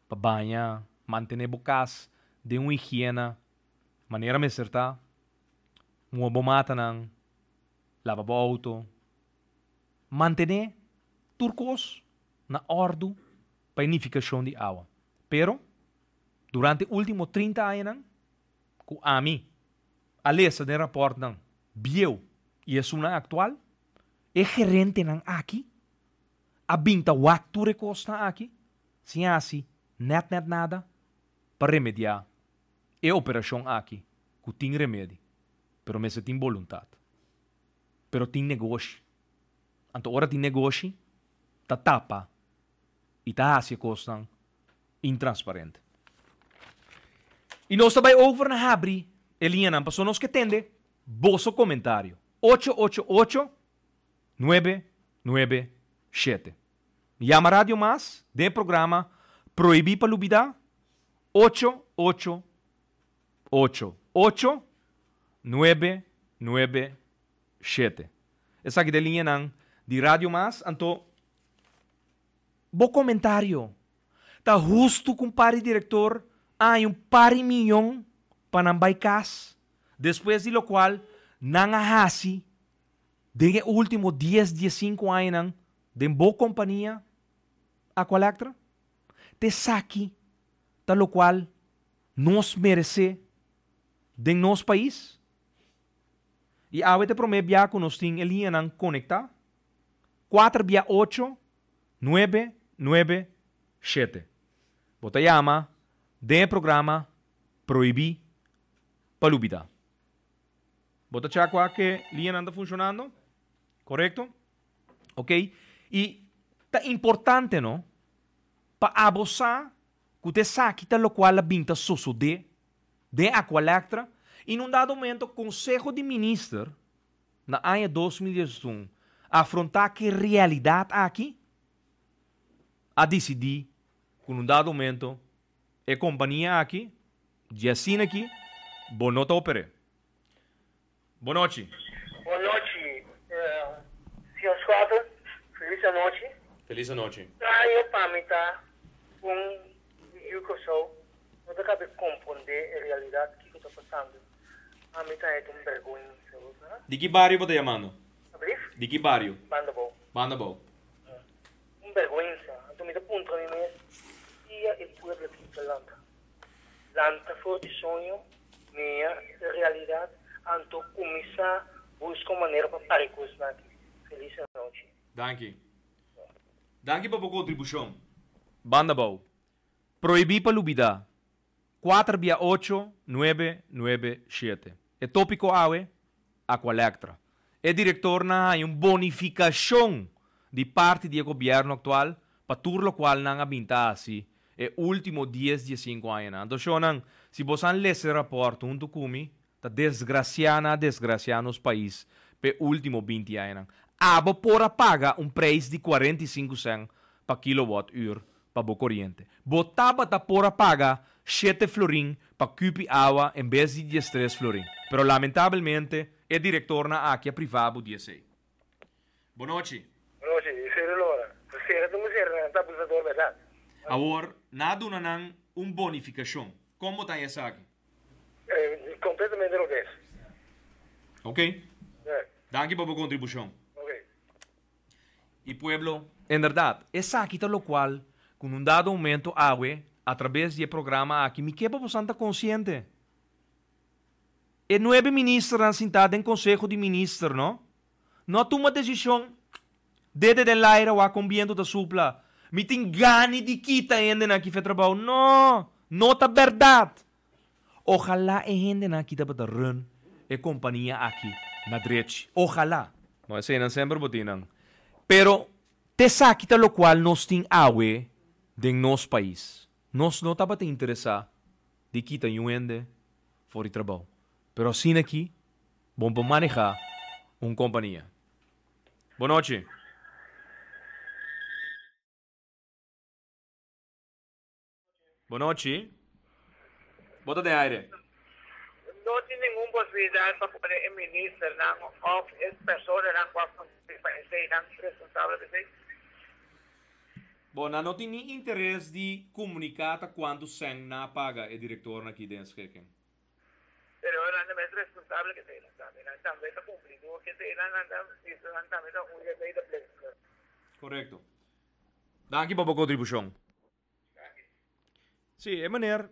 para banhar, manter bocas de uma higiene, maneira me acertar, uma bomata não, lavabo-auto. Mantener turcos na ordem unificação de água. Pero, durante os últimos 30 anos, com a mim, a lesa de reportam, viu, e é uma atual, é gerente nan aqui, a binta o acto recosta aqui, sem assim, net net nada, para remediar. É operação aqui, que tem remédio, pero me tem voluntade. Pero negocio. negocio. ahora te tem negocio, tapa y te hace intransparentes intransparente. Y nós pues a over na habri, Eliana, passou nos que tende, vosso comentario. 888 997 Llama Radio Más de programa Prohibí Palubidad 888 8 9 7. Essa a não. De rádio mais, então... Bom comentário. Tá justo com pare diretor. há um pare milhão para não casa. Depois de lo qual, não arrasi. De último 10, 15 anos, de boa companhia, a qual actra, te saque, tal qual nos merece de nosso país. Y avete promedio ya con ostin elianan conecta. 4 via 8, 9, 9, 7. Bota llama de programa prohibí palubita. Bota chacua que lian anda funcionando. ¿Correcto? ¿Ok? Y está importante, ¿no? Para abusar que usted saque lo cual la binta soso de, de Aqualectra, E num dado momento, o Conselho de Ministros, na ano 2021, afrontar que realidade há aqui, a decidir que num dado momento, a companhia aqui, de Jacina aqui, Bonota Opere. Boa noite. Boa noite, uh, senhor Squadra. Feliz noite. Feliz noite. Eu para mim, tá? com eu que sou, não acabei de compreender a realidade que estou passando. Amitabh तुम going Di chi barrio potete chiamando? Brief? Di chi barrio? Bandabo. Bandabo. Eh. Un vergogna, ho dormito eh. punto di me, sia e pure per tutta l'anta. L'anta forte sogno, mia realtà, anto commissa, busco maniera per fare questo. Felice notte. Danke. Danke per la contribuzione. Bandabo. Proibì palubidà. 4 via 8 997. É tópico AVE, eh? Aqualactra. É diretor na uma bonificação de parte do governo atual, para tudo o qual não habita assim, é último 10, 15 anos. Então, se você lê esse relatório junto comigo, está desgraciando, desgraciando os países para último 20 anos. Abo pora paga um preço de 45 cents para quilowatt-hora para Boca Oriente. Botaba paga 7 florín para Cupi Agua en vez de 13 florín. Pero lamentablemente, el director na ha privado 16. noches. noches. noches. noches, Lora. Como completamente lo que Ok. Gracias eh. por contribución. Ok. Y pueblo, en verdad, es aquí lo cual com um dado aumento agua a través del programa aquí, mi quepa por santa consciente. E nove ministros estão sentados em conselho de ministros, Não No toma decisão. desde de laira, era o a conviento da supla. Me tem gane de quita ainda na que trabalho. Não! Nota verdade! Ojalá ainda na que para dar run e companhia aqui na direita. Ojalá! assim, não sempre botinam. Pero, te saquita lo qual nós tem awe de nosso país. Nós não estava te interessar de que tem um ende fora de trabalho. Pero assim aqui, vamos para manejar uma companhia. Boa noite. Boa noite. Bota de aire. Não tem nenhuma possibilidade para poder ministrar, não, ou as pessoas não, qual são os Bona não tem interesse de comunicar quando Seng não paga o diretor aqui dentro de Schicken. Pero era la más responsable que tenía también, también está cumpliendo, que tenía también está cumpliendo de pleito. correto Danke por a contribuição. Sim, é maneira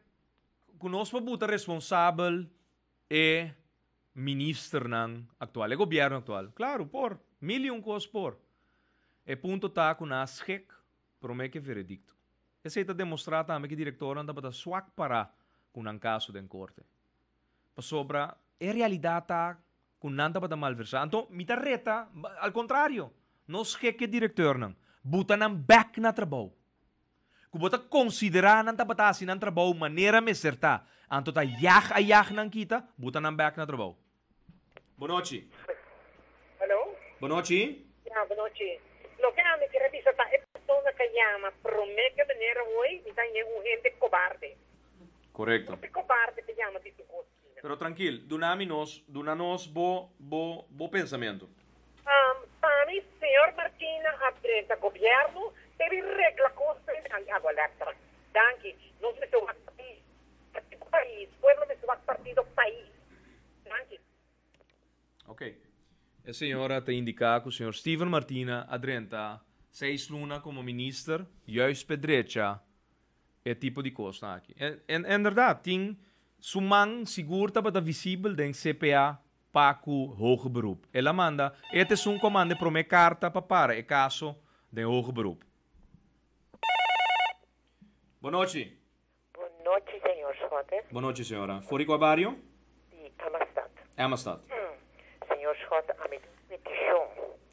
que nós podemos responsável é ministro nan atual, é governo atual. Claro, por, mil e um por. É ponto tá com as REC promete veredicto. E sejta demonstrata anche che direttore andava da suac para con un caso den corte. é realidade è realizzata con para da malversare. Anto, mi reta, al contrario, non schecche diretor não. butta nan back na trabalho. trabou. Kubota considera nan assim na trabalho maneira me certa. Anto ta yach a yach nan quita, butta nan back na trabou. Bonoci. Hello? Bonoci? Yeah, Bonoci. Lo che hanno che revisa ta persona que llama promete dinero hoy, es un gente cobarde. Correcto. Un cobarde que llama de cocina. Pero tranquilo, dunáminos, dunános bo, bo, bo pensamiento. Um, para mí, señor Martina, Adrianta gobierno, debe regla cosas agora Danke, no me tu partido, país, pueblo de su partido, país. Danke. Ok. A senhora tem a indicar que o Steven Martina adrenta seis luna como minister, juist pedrecha e é tipo de coisa tá aqui. É, é, é verdade, tem suman sigur para da tá, tá visível den CPA o hoogberoep. Ela manda, este é um comando para uma carta para para e caso de hoogberoep. Boa noite. Boa noite, senhor Schotter. Boa noite, senhora. fora qua barrio? sim Amastad. Amastad. Mm. Senhor Schotter, amit petição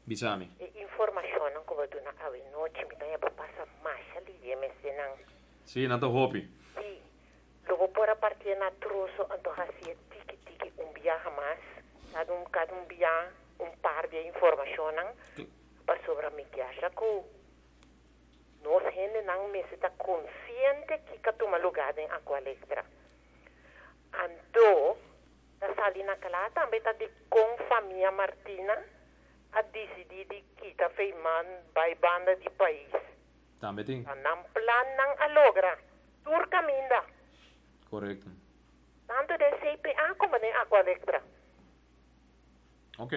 Bisami. Informação Salvatuna avinochmi tanya ali mashali yemes senang. Si nato hopi. Si. Logo pora partia na troço anto hasia tiki tiki um bia hamas. cada kadum bia um par de informação nang. Para sobre a miquiacha ku. Nós hende nang mesita consciente que katuma lugar em aqualectra. Anto, da salina calata, ambeta de com família Martina. a di kita fay man by banda di país. Ting. Nam plan nang alogra. Tur kaminda. Correcto. Tanto de CPA como de Aqua Electra. Ok.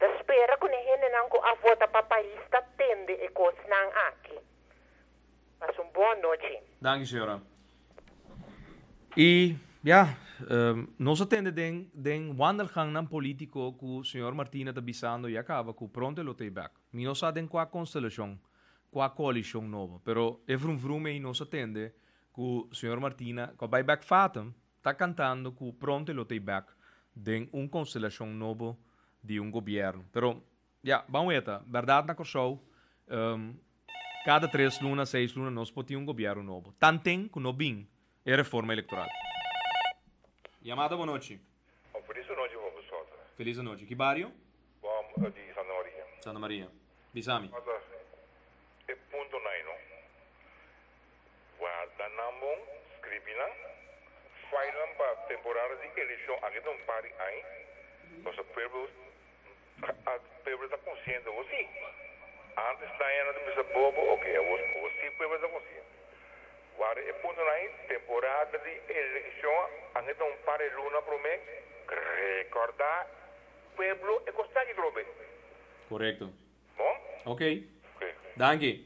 Da spera kung hene nang ko avota pa país ta tende e kos nang aki. Mas un buon noche. Danke, Sera. ya, Um, ehm, nós atendemos den wandelgang político que o senhor Martina está avisando e acaba com pronto ele o back. Mas nós atendemos com a constelação, com a coalição nova. Pero é vrum vrum e nós atende que o senhor Martina, com o buyback fatum, está cantando que pronto ele tem back de uma constelação nova de um governo. Pero, já, yeah, bom eta, verdade na Kosovo, um, ehm, cada três lunas, seis lunas, nós podemos ter um governo novo. Tanto que não vim é reforma eleitoral. Yamada, boa noite. feliz noite, professor. Feliz noite. Que bairro? Bom, de Santa Maria. Santa Maria. Bisami. É ponto 9. Guardanamon, Scribina, Failan para temporada de eleição aqui não pare aí. Nosso povo, o povo está consciente, você. Antes da era do Mr. Bobo, ok, você, o povo está consciente. Waar je punt naar temporada de eleição, ainda het een paar luna pro me, recordar, pueblo e é costa de drobe. Correcto. Bom? Ok. okay. Dank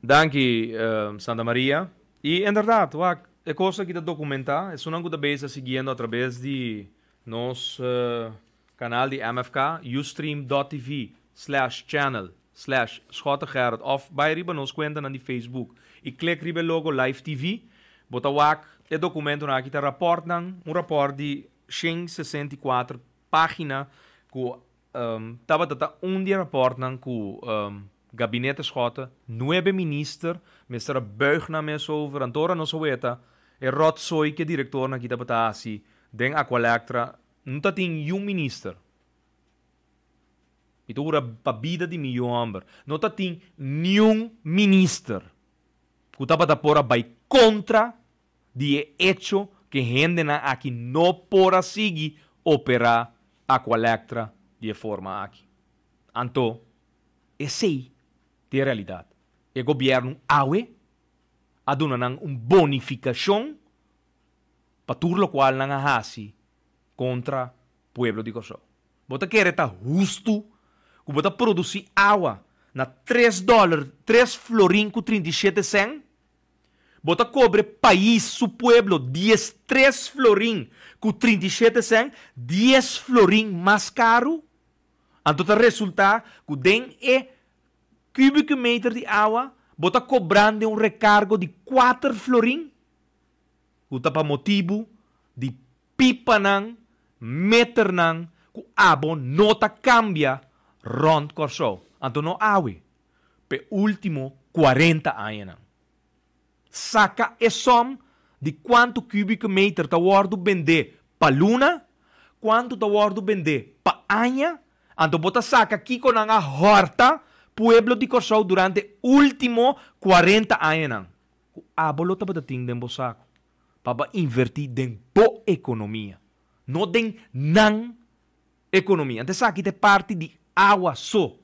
Dank uh, ehm, Santa Maria. E, inderdaad, wat é coisa que está documentar, é uma coisa bem seguindo através de nosso uh, eh, canal de MFK, ustream.tv slash channel slash Schotten Gerrit of bij nos Quentin na die Facebook e click ribe logo Live TV, bota o ac, e documento ehm, ehm, na kita rapport nan, um rapport de 164 páginas ku um, taba um dia rapport com ku um, gabinete schotten, nueve minister, mestra buig na mes over, antora no soeta, e rotzoi que diretor na kita batasi, den aqualectra, não tá tem um minister. Então, ura babida de milhão amber. Não tá tem nenhum minister. Cutapatapora vai contra de hecho que gente aqui não pora seguir operar Aqualectra de forma aqui. Então, esse é a realidade. O governo AUE aduna uma bonificação para turlo o qual não hace contra o povo de Kosovo. Bota querer tá justo, que bota produzir água na 3 dólares, 3 florinco 37 cent Bota cobre país, su pueblo, 13 florin Com 37 sen, 10 florin mais caro. Então, resulta que tem é cúbico metro de água, bota cobrando um recargo de 4 florín. O tapa motivo de pipa nan, meter nan, que abo nota cambia rond corso. Então, não há. Pe último 40 anos saca e som de quanto cubic meter está ordo vender para luna, quanto está ordo vender para anha, ando bota saca aqui com a horta, pueblo de Kosovo durante último 40 anos. A bolota bota tem dembo saco para invertir em boa economia, não em não economia. Então saca que é parte de água só.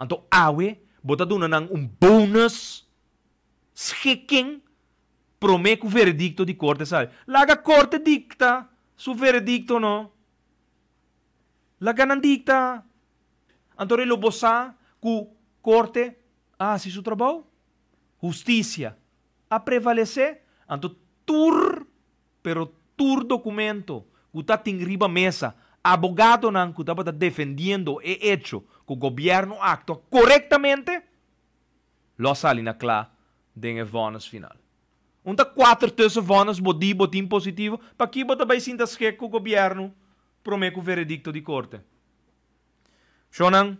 Ando água bota dando um bônus quien promete un verdicto de corte, sabe? La corte dicta su verdicto, no? La ganan dicta. antonio lo bossa cu corte hace ah, su trabajo. Justicia a prevalecer. Anto tur, pero tur documento. en riba mesa. Abogado nan está defendiendo e hecho que gobierno gobierno correctamente. Lo la clara den Evonas final. Unta quatro terços vonas bodi botim positivo, pa que bota vai das que o governo promeco veredicto de corte. Shonan,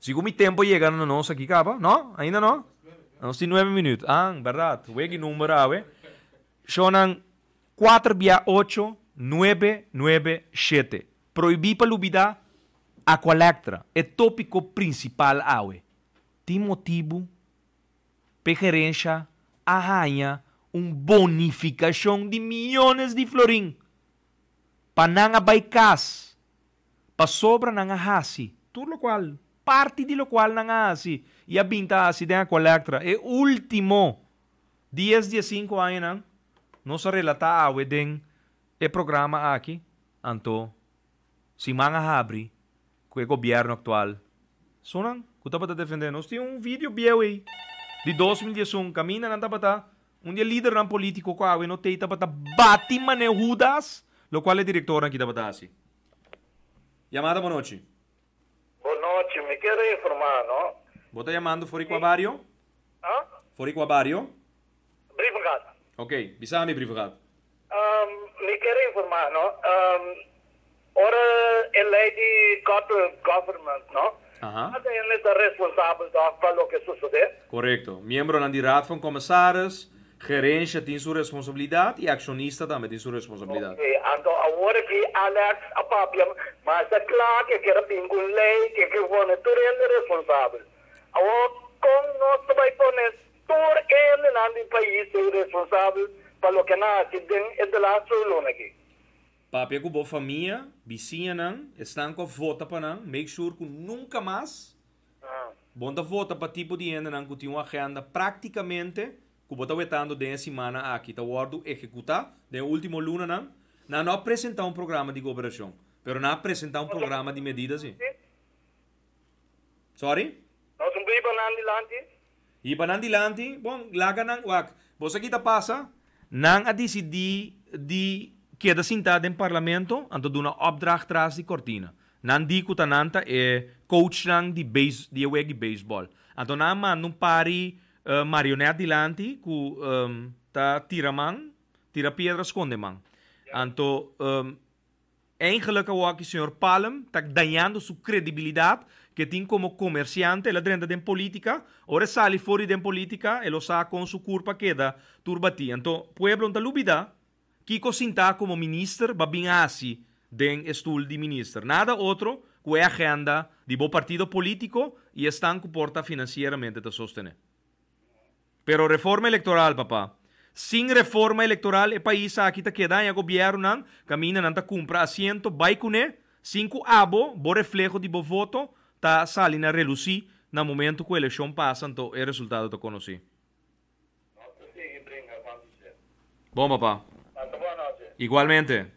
sigo mi tempo chegando no nosso aqui, capa, não? Ainda não? Não, se nove minutos. Ah, verdade, wegi número, ave Shonan, 4 via 8, 9, 9, 7. Proibi para lubidar a colectra. É tópico principal, ah, Tem motivo Pejerencha arranha uma bonificação de milhões de florim para não baicas, para sobra não arrasi, tudo o qual, parte de lo qual não arrasi, e a pinta assim tem a colectra, e último, 10, 15 anos, não, não se relata a Weden, e programa aqui, então, se manga abre, com o governo atual, sonan, que eu estava defendendo, nós temos um vídeo bem aí, Di 2011 kamina nanta pata un dia leader ng politiko ko awin no tei tapata bati manehudas lo quale direttore anche da patasi. Chiamata Bonoci. Bonoci, mi chiede informano. Vos está llamando fuori qua Bario? Ah? Fuori qua Bario? Briefgat. Ok, bisami Briefgat. Um, ehm, mi chiede informano. Um, ehm, ora è lei di government, no? Ajá. Cada está responsável para que sucede. Correcto. Miembro la Radfo de Comisarios, gerencia tiene su responsabilidad y e accionista también tiene su responsabilidad. Okay. Entonces, ahora que Alex a papia, más está claro que quiere ningún um ley, que que bueno, tú eres responsable. Ahora, con nosotros va a poner tú eres en el país responsable para lo que nace en el lastro lunes aquí. Papi com bo família, vizinha com a vota para não, make sure que nunca mais ah. bom da vota para tipo de enda não, que tem uma agenda praticamente que bota vetando de semana aqui, tá wardo executar, de último luna não, não, não apresentar um programa de cooperação, pero não apresentar um programa de medidas sim. Sorry? Nós um ir para lá E para lá bom, laga nan wak. Você aqui tá passa, não a decidir, de queda en el parlamento antes de una opdracht atrás de cortina. No digo que es é coach de base, de béisbol. baseball. Então não manda pari uh, eh, marionete que um, tá tira man, tira pedra esconde man. Então um, que senhor Palm tá ganhando su que tiene como comerciante la drenda de política, ora sale fuera de política e lo sa con su curva queda turbati. Então pueblo está Kiko Sintá como minister babinhasi den estul de ministro. Nada otro que agenda de bo partido político y están porta financieramente te sostener. Pero reforma electoral, papá. Sin reforma electoral, el país aquí te queda en el gobierno, camina en compra asiento, baikune, cinco abo, bo reflejo de bo voto, ta salina en na momento que elección pasa, el resultado te conocí. Bom, papá. Igualmente.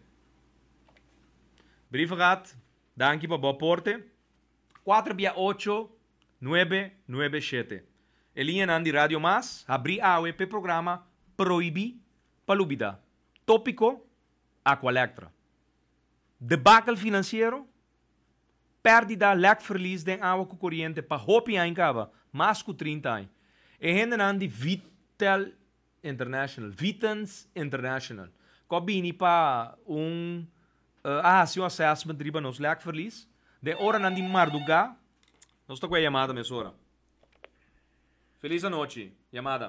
Briefgat, danke por la aporte. 4 8, 9, 9, 7. Radio Más, abrí el programa Prohibí Palubida. Tópico, Aqualectra. Debacle financiero, pérdida, feliz de agua corriente para hopi cava, más que 30 años. E Andy Vital International, Vitens International. Kobe ini pa un uh, eh, ASIO ah, assessment riba nos leak verlies. De ora nandi marduga. Não estou com a chamada, minha senhora. Feliz noite, chamada.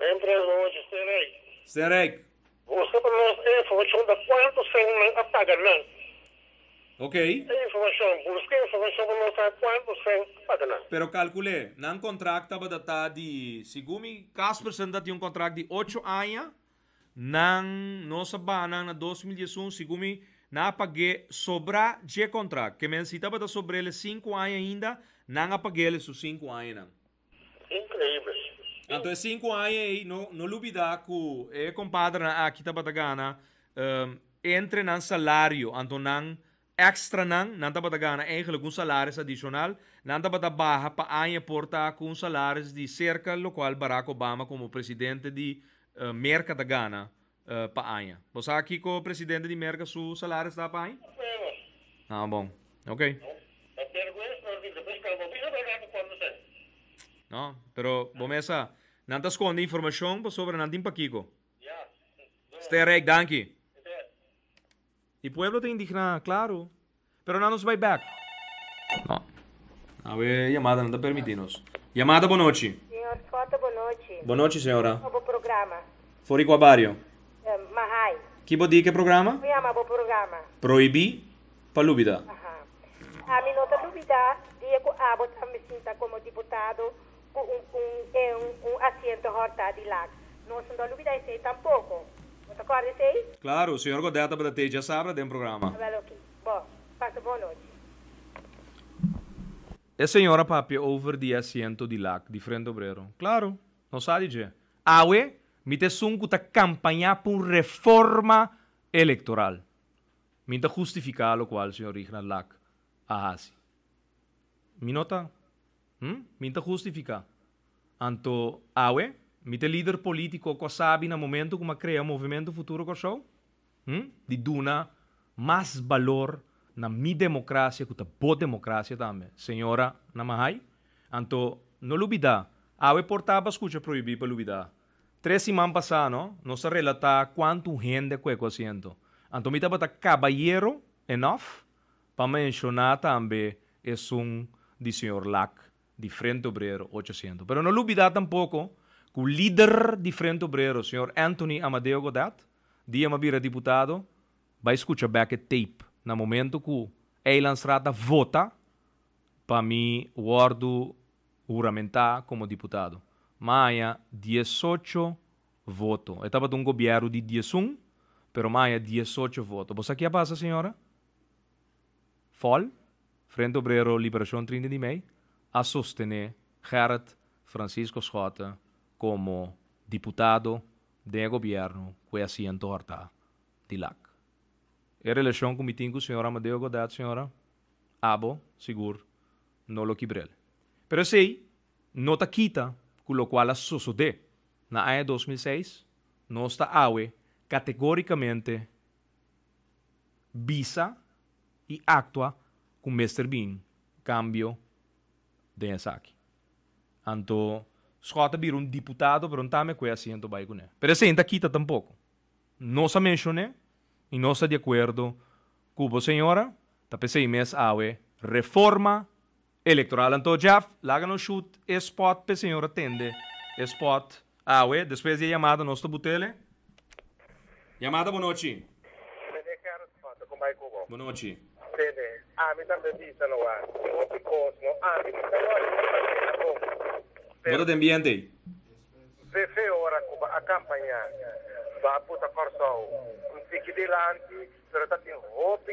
Bem presente, Sereg. Sereg. Você para nós tem informação de quantos são a pagamento. Ok. Tem informação, busquei informação para nós saber quantos são a pagamento. Pero calculei, não contracta para datar de, segundo me, 10% de um contrato de 8 anos, nang nossa banana na 2011 sigumi na apague sobra de contrato que me citava sobre ele cinco anos ainda não apague ele os cinco anos não. incrível então é cinco anos aí não no lubida que eh, é compadre na aqui da batagana um, entre nan salário então não extra nang da batagana eigenlijk un salaris adicional nanta batabaha pa anya porta con salaris di cerca lo qual Barack Obama como presidente di uh, eh, merka dagana uh, eh, Você Bosa aqui o presidente de merka seu salário está para paanya? Ah, bom. Ok. No, pero bomesa, não esconde informação sobre nantin pakiko. Yeah. Stay reg, danke. E pueblo tem indígena, claro. Pero não nos vai back. Não. A ver, chamada não está permitindo. Chamada, boa noite. Senhor boa noite. Boa noite, senhora programa. Boricua Barrio. Eh, Mahai. Chi vuol dire che programma? Chiama bo programa. Proibi palúbida. Ajá. A minha nota dúvida, Diego Abbott me sinta como deputado com um, um, um, um assento horta de lá. Não sou dúvida esse tampouco. Você acorda sei? Claro, o senhor Godeta Bratei já sabra de um programa. Well, ok. Bom, passa boa noite. E signora Papi over di assento di LAC, di Frente Obrero. Claro, non sa di che. Awe? Mite sunkuta kampanjapun reforma electoral. Minta justifica lo cual, signor Rignan Lack, a así. Mi nota, ¿Mm? Hm? minta justifica. Anto awe, mite líder politico ko sabi na momento como crea movimento futuro ko show, ¿Mm? di duna más valor na mi democrazia kuta bo democracia también, señora Namahai. Anto, non lubida, awe portaba escucha prohibir para lubida. Tres semanas pasadas, ¿no? se relata cuánto gente cueco haciendo. Entonces, para caballero, enough, para mencionar también es un de señor Lac, de Frente Obrero 800. Pero no lo olvidar tampoco que el líder de Frente Obrero, señor Anthony Amadeo Godat, día diputado, va a escuchar back a tape. Na momento que ele lanzarata vota para mi guardo juramentar como diputado. maia 18 voto. Estaba de un gobierno de 11, però maia 18 voto. ¿Vos aquí pasa, signora? Fol, Frente Obrero Liberación 30 de May, a sostenere Gerrit Francisco Schotte como diputado de gobierno que asiento harta de LAC. E relación con mi tingo, Amadeo Godet, signora, abo, seguro, non lo quibrel. Pero sí, nota quita com o qual a sociedad na el 2006 no está AWE categoricamente visa y actua con Mr. Bean cambio de Enzaki. Anto, Scott um un diputado, pero también que asiento va a ir Pero ese no quita tampoco. No se menciona y no está de acuerdo cubo la señora, está pensando en reforma Eleitoral anto Jeff, laga no chute, spot pe senhor atende. Spot. Ah, ué, depois de chamada, nosso botele, butele. Chamada, boa noite. Boa noite. Ah, me dá bebida no ar. Não te cosmo. Ah, me dá bebida no ar. Bora de ambiente. Vê ora a campanha. Vá puta corção. Um fique delante, será que tem roupa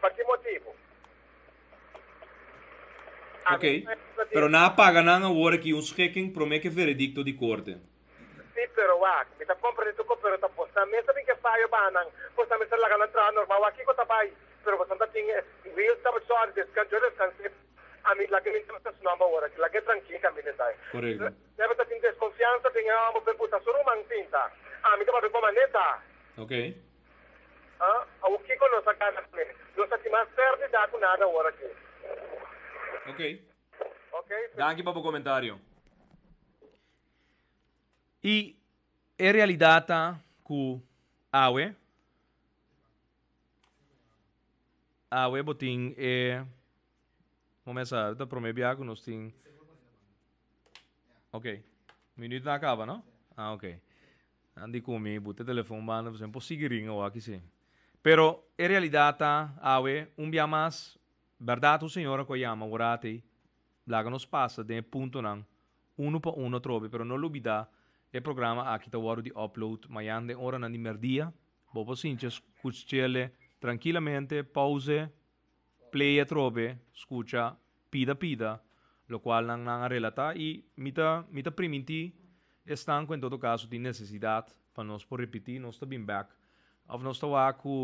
Para que motivo? Ok, é però na paga na que um un promete que veredicto de corte. Sim, Me está comprando mi sta comprendendo che postando. sta posta que che fa io banan, posta messa la gana tra normal, va che cosa fai? Però posta sta ting, io stavo só a descansare il concept, a mi la che mi sta suonando ora, la che tranquilla mi ne dai. Correto. Deve sta ting desconfianza, teniamo per puta solo mantinta. A ah, mi com va neta. pomaneta. Ok. Ah, o que ukikono sa kana kune do sa tima serdi da kunada wara ke ok okay danke per il commentario e è realizzata cu awe awe botin e começa da promebia com nos tin ok minuto na acaba não ah ok andi comigo bote telefone mano sempre seguirinho ou aqui sim Però en realidad, Awe, un día más, verdad, un señor que llama, guardate, la que de punto nan, uno per uno trovi, però non l'ubida il programma a chi di upload, ma yande ora nan di merdia, bobo since, scucciele tranquillamente, pause, play e trovi, scuccia, pida pida, lo quale nan nan relata e mi mita, mita priminti è stanco in tutto caso di necessità, fa non può ripetere, non sta bin back, avnostovaku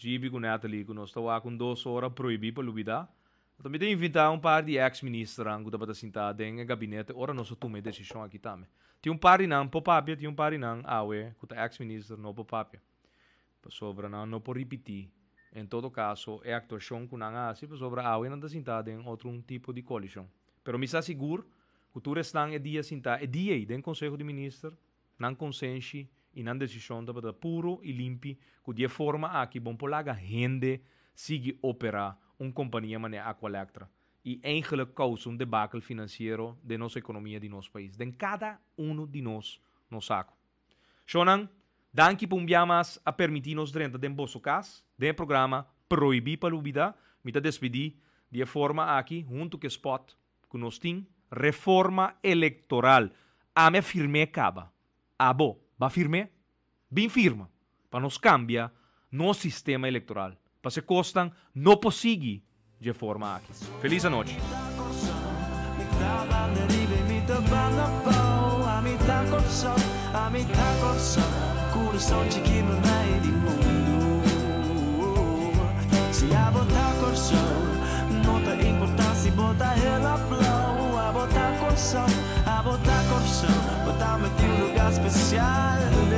jeebikunata liku nostovaku dosora proibi palubida também tem invitar um par de ex-ministros que sinta sentados er em gabinete. Ora, er nós tomamos decisão aqui também. Ti um par de não por papel, tem um par de não aue, que ex-ministro eh, não por papel. Sobre não, não por repetir. Em todo caso, é a atuação que não há, se sobre aue não está sentada em outro tipo de colisão. Pero me está seguro que tu restante é dia sentar, é dia aí, tem conselho de ministro, não consente Inandes și onda da puro e limpi, cu die forma a ki bon polaga hende sigi opera un companie mane aqualectra. E eigenlijk causa un debacle financiero de nossa economia de nosso país. De cada uno de nós no saco. Shonan, danki pumbiamas a nos drenta den bosso cas, den programa proibi palubida, mita despedi de forma aqui, junto que spot, que nos tin reforma eleitoral. A me firme acaba. Abo va firme, bien firma, para nos cambia no sistema eleitoral, para se costan no posigui de forma aqui. Feliz a noite. Nota importância, bota ela a botar corção, a botar corção. spécial.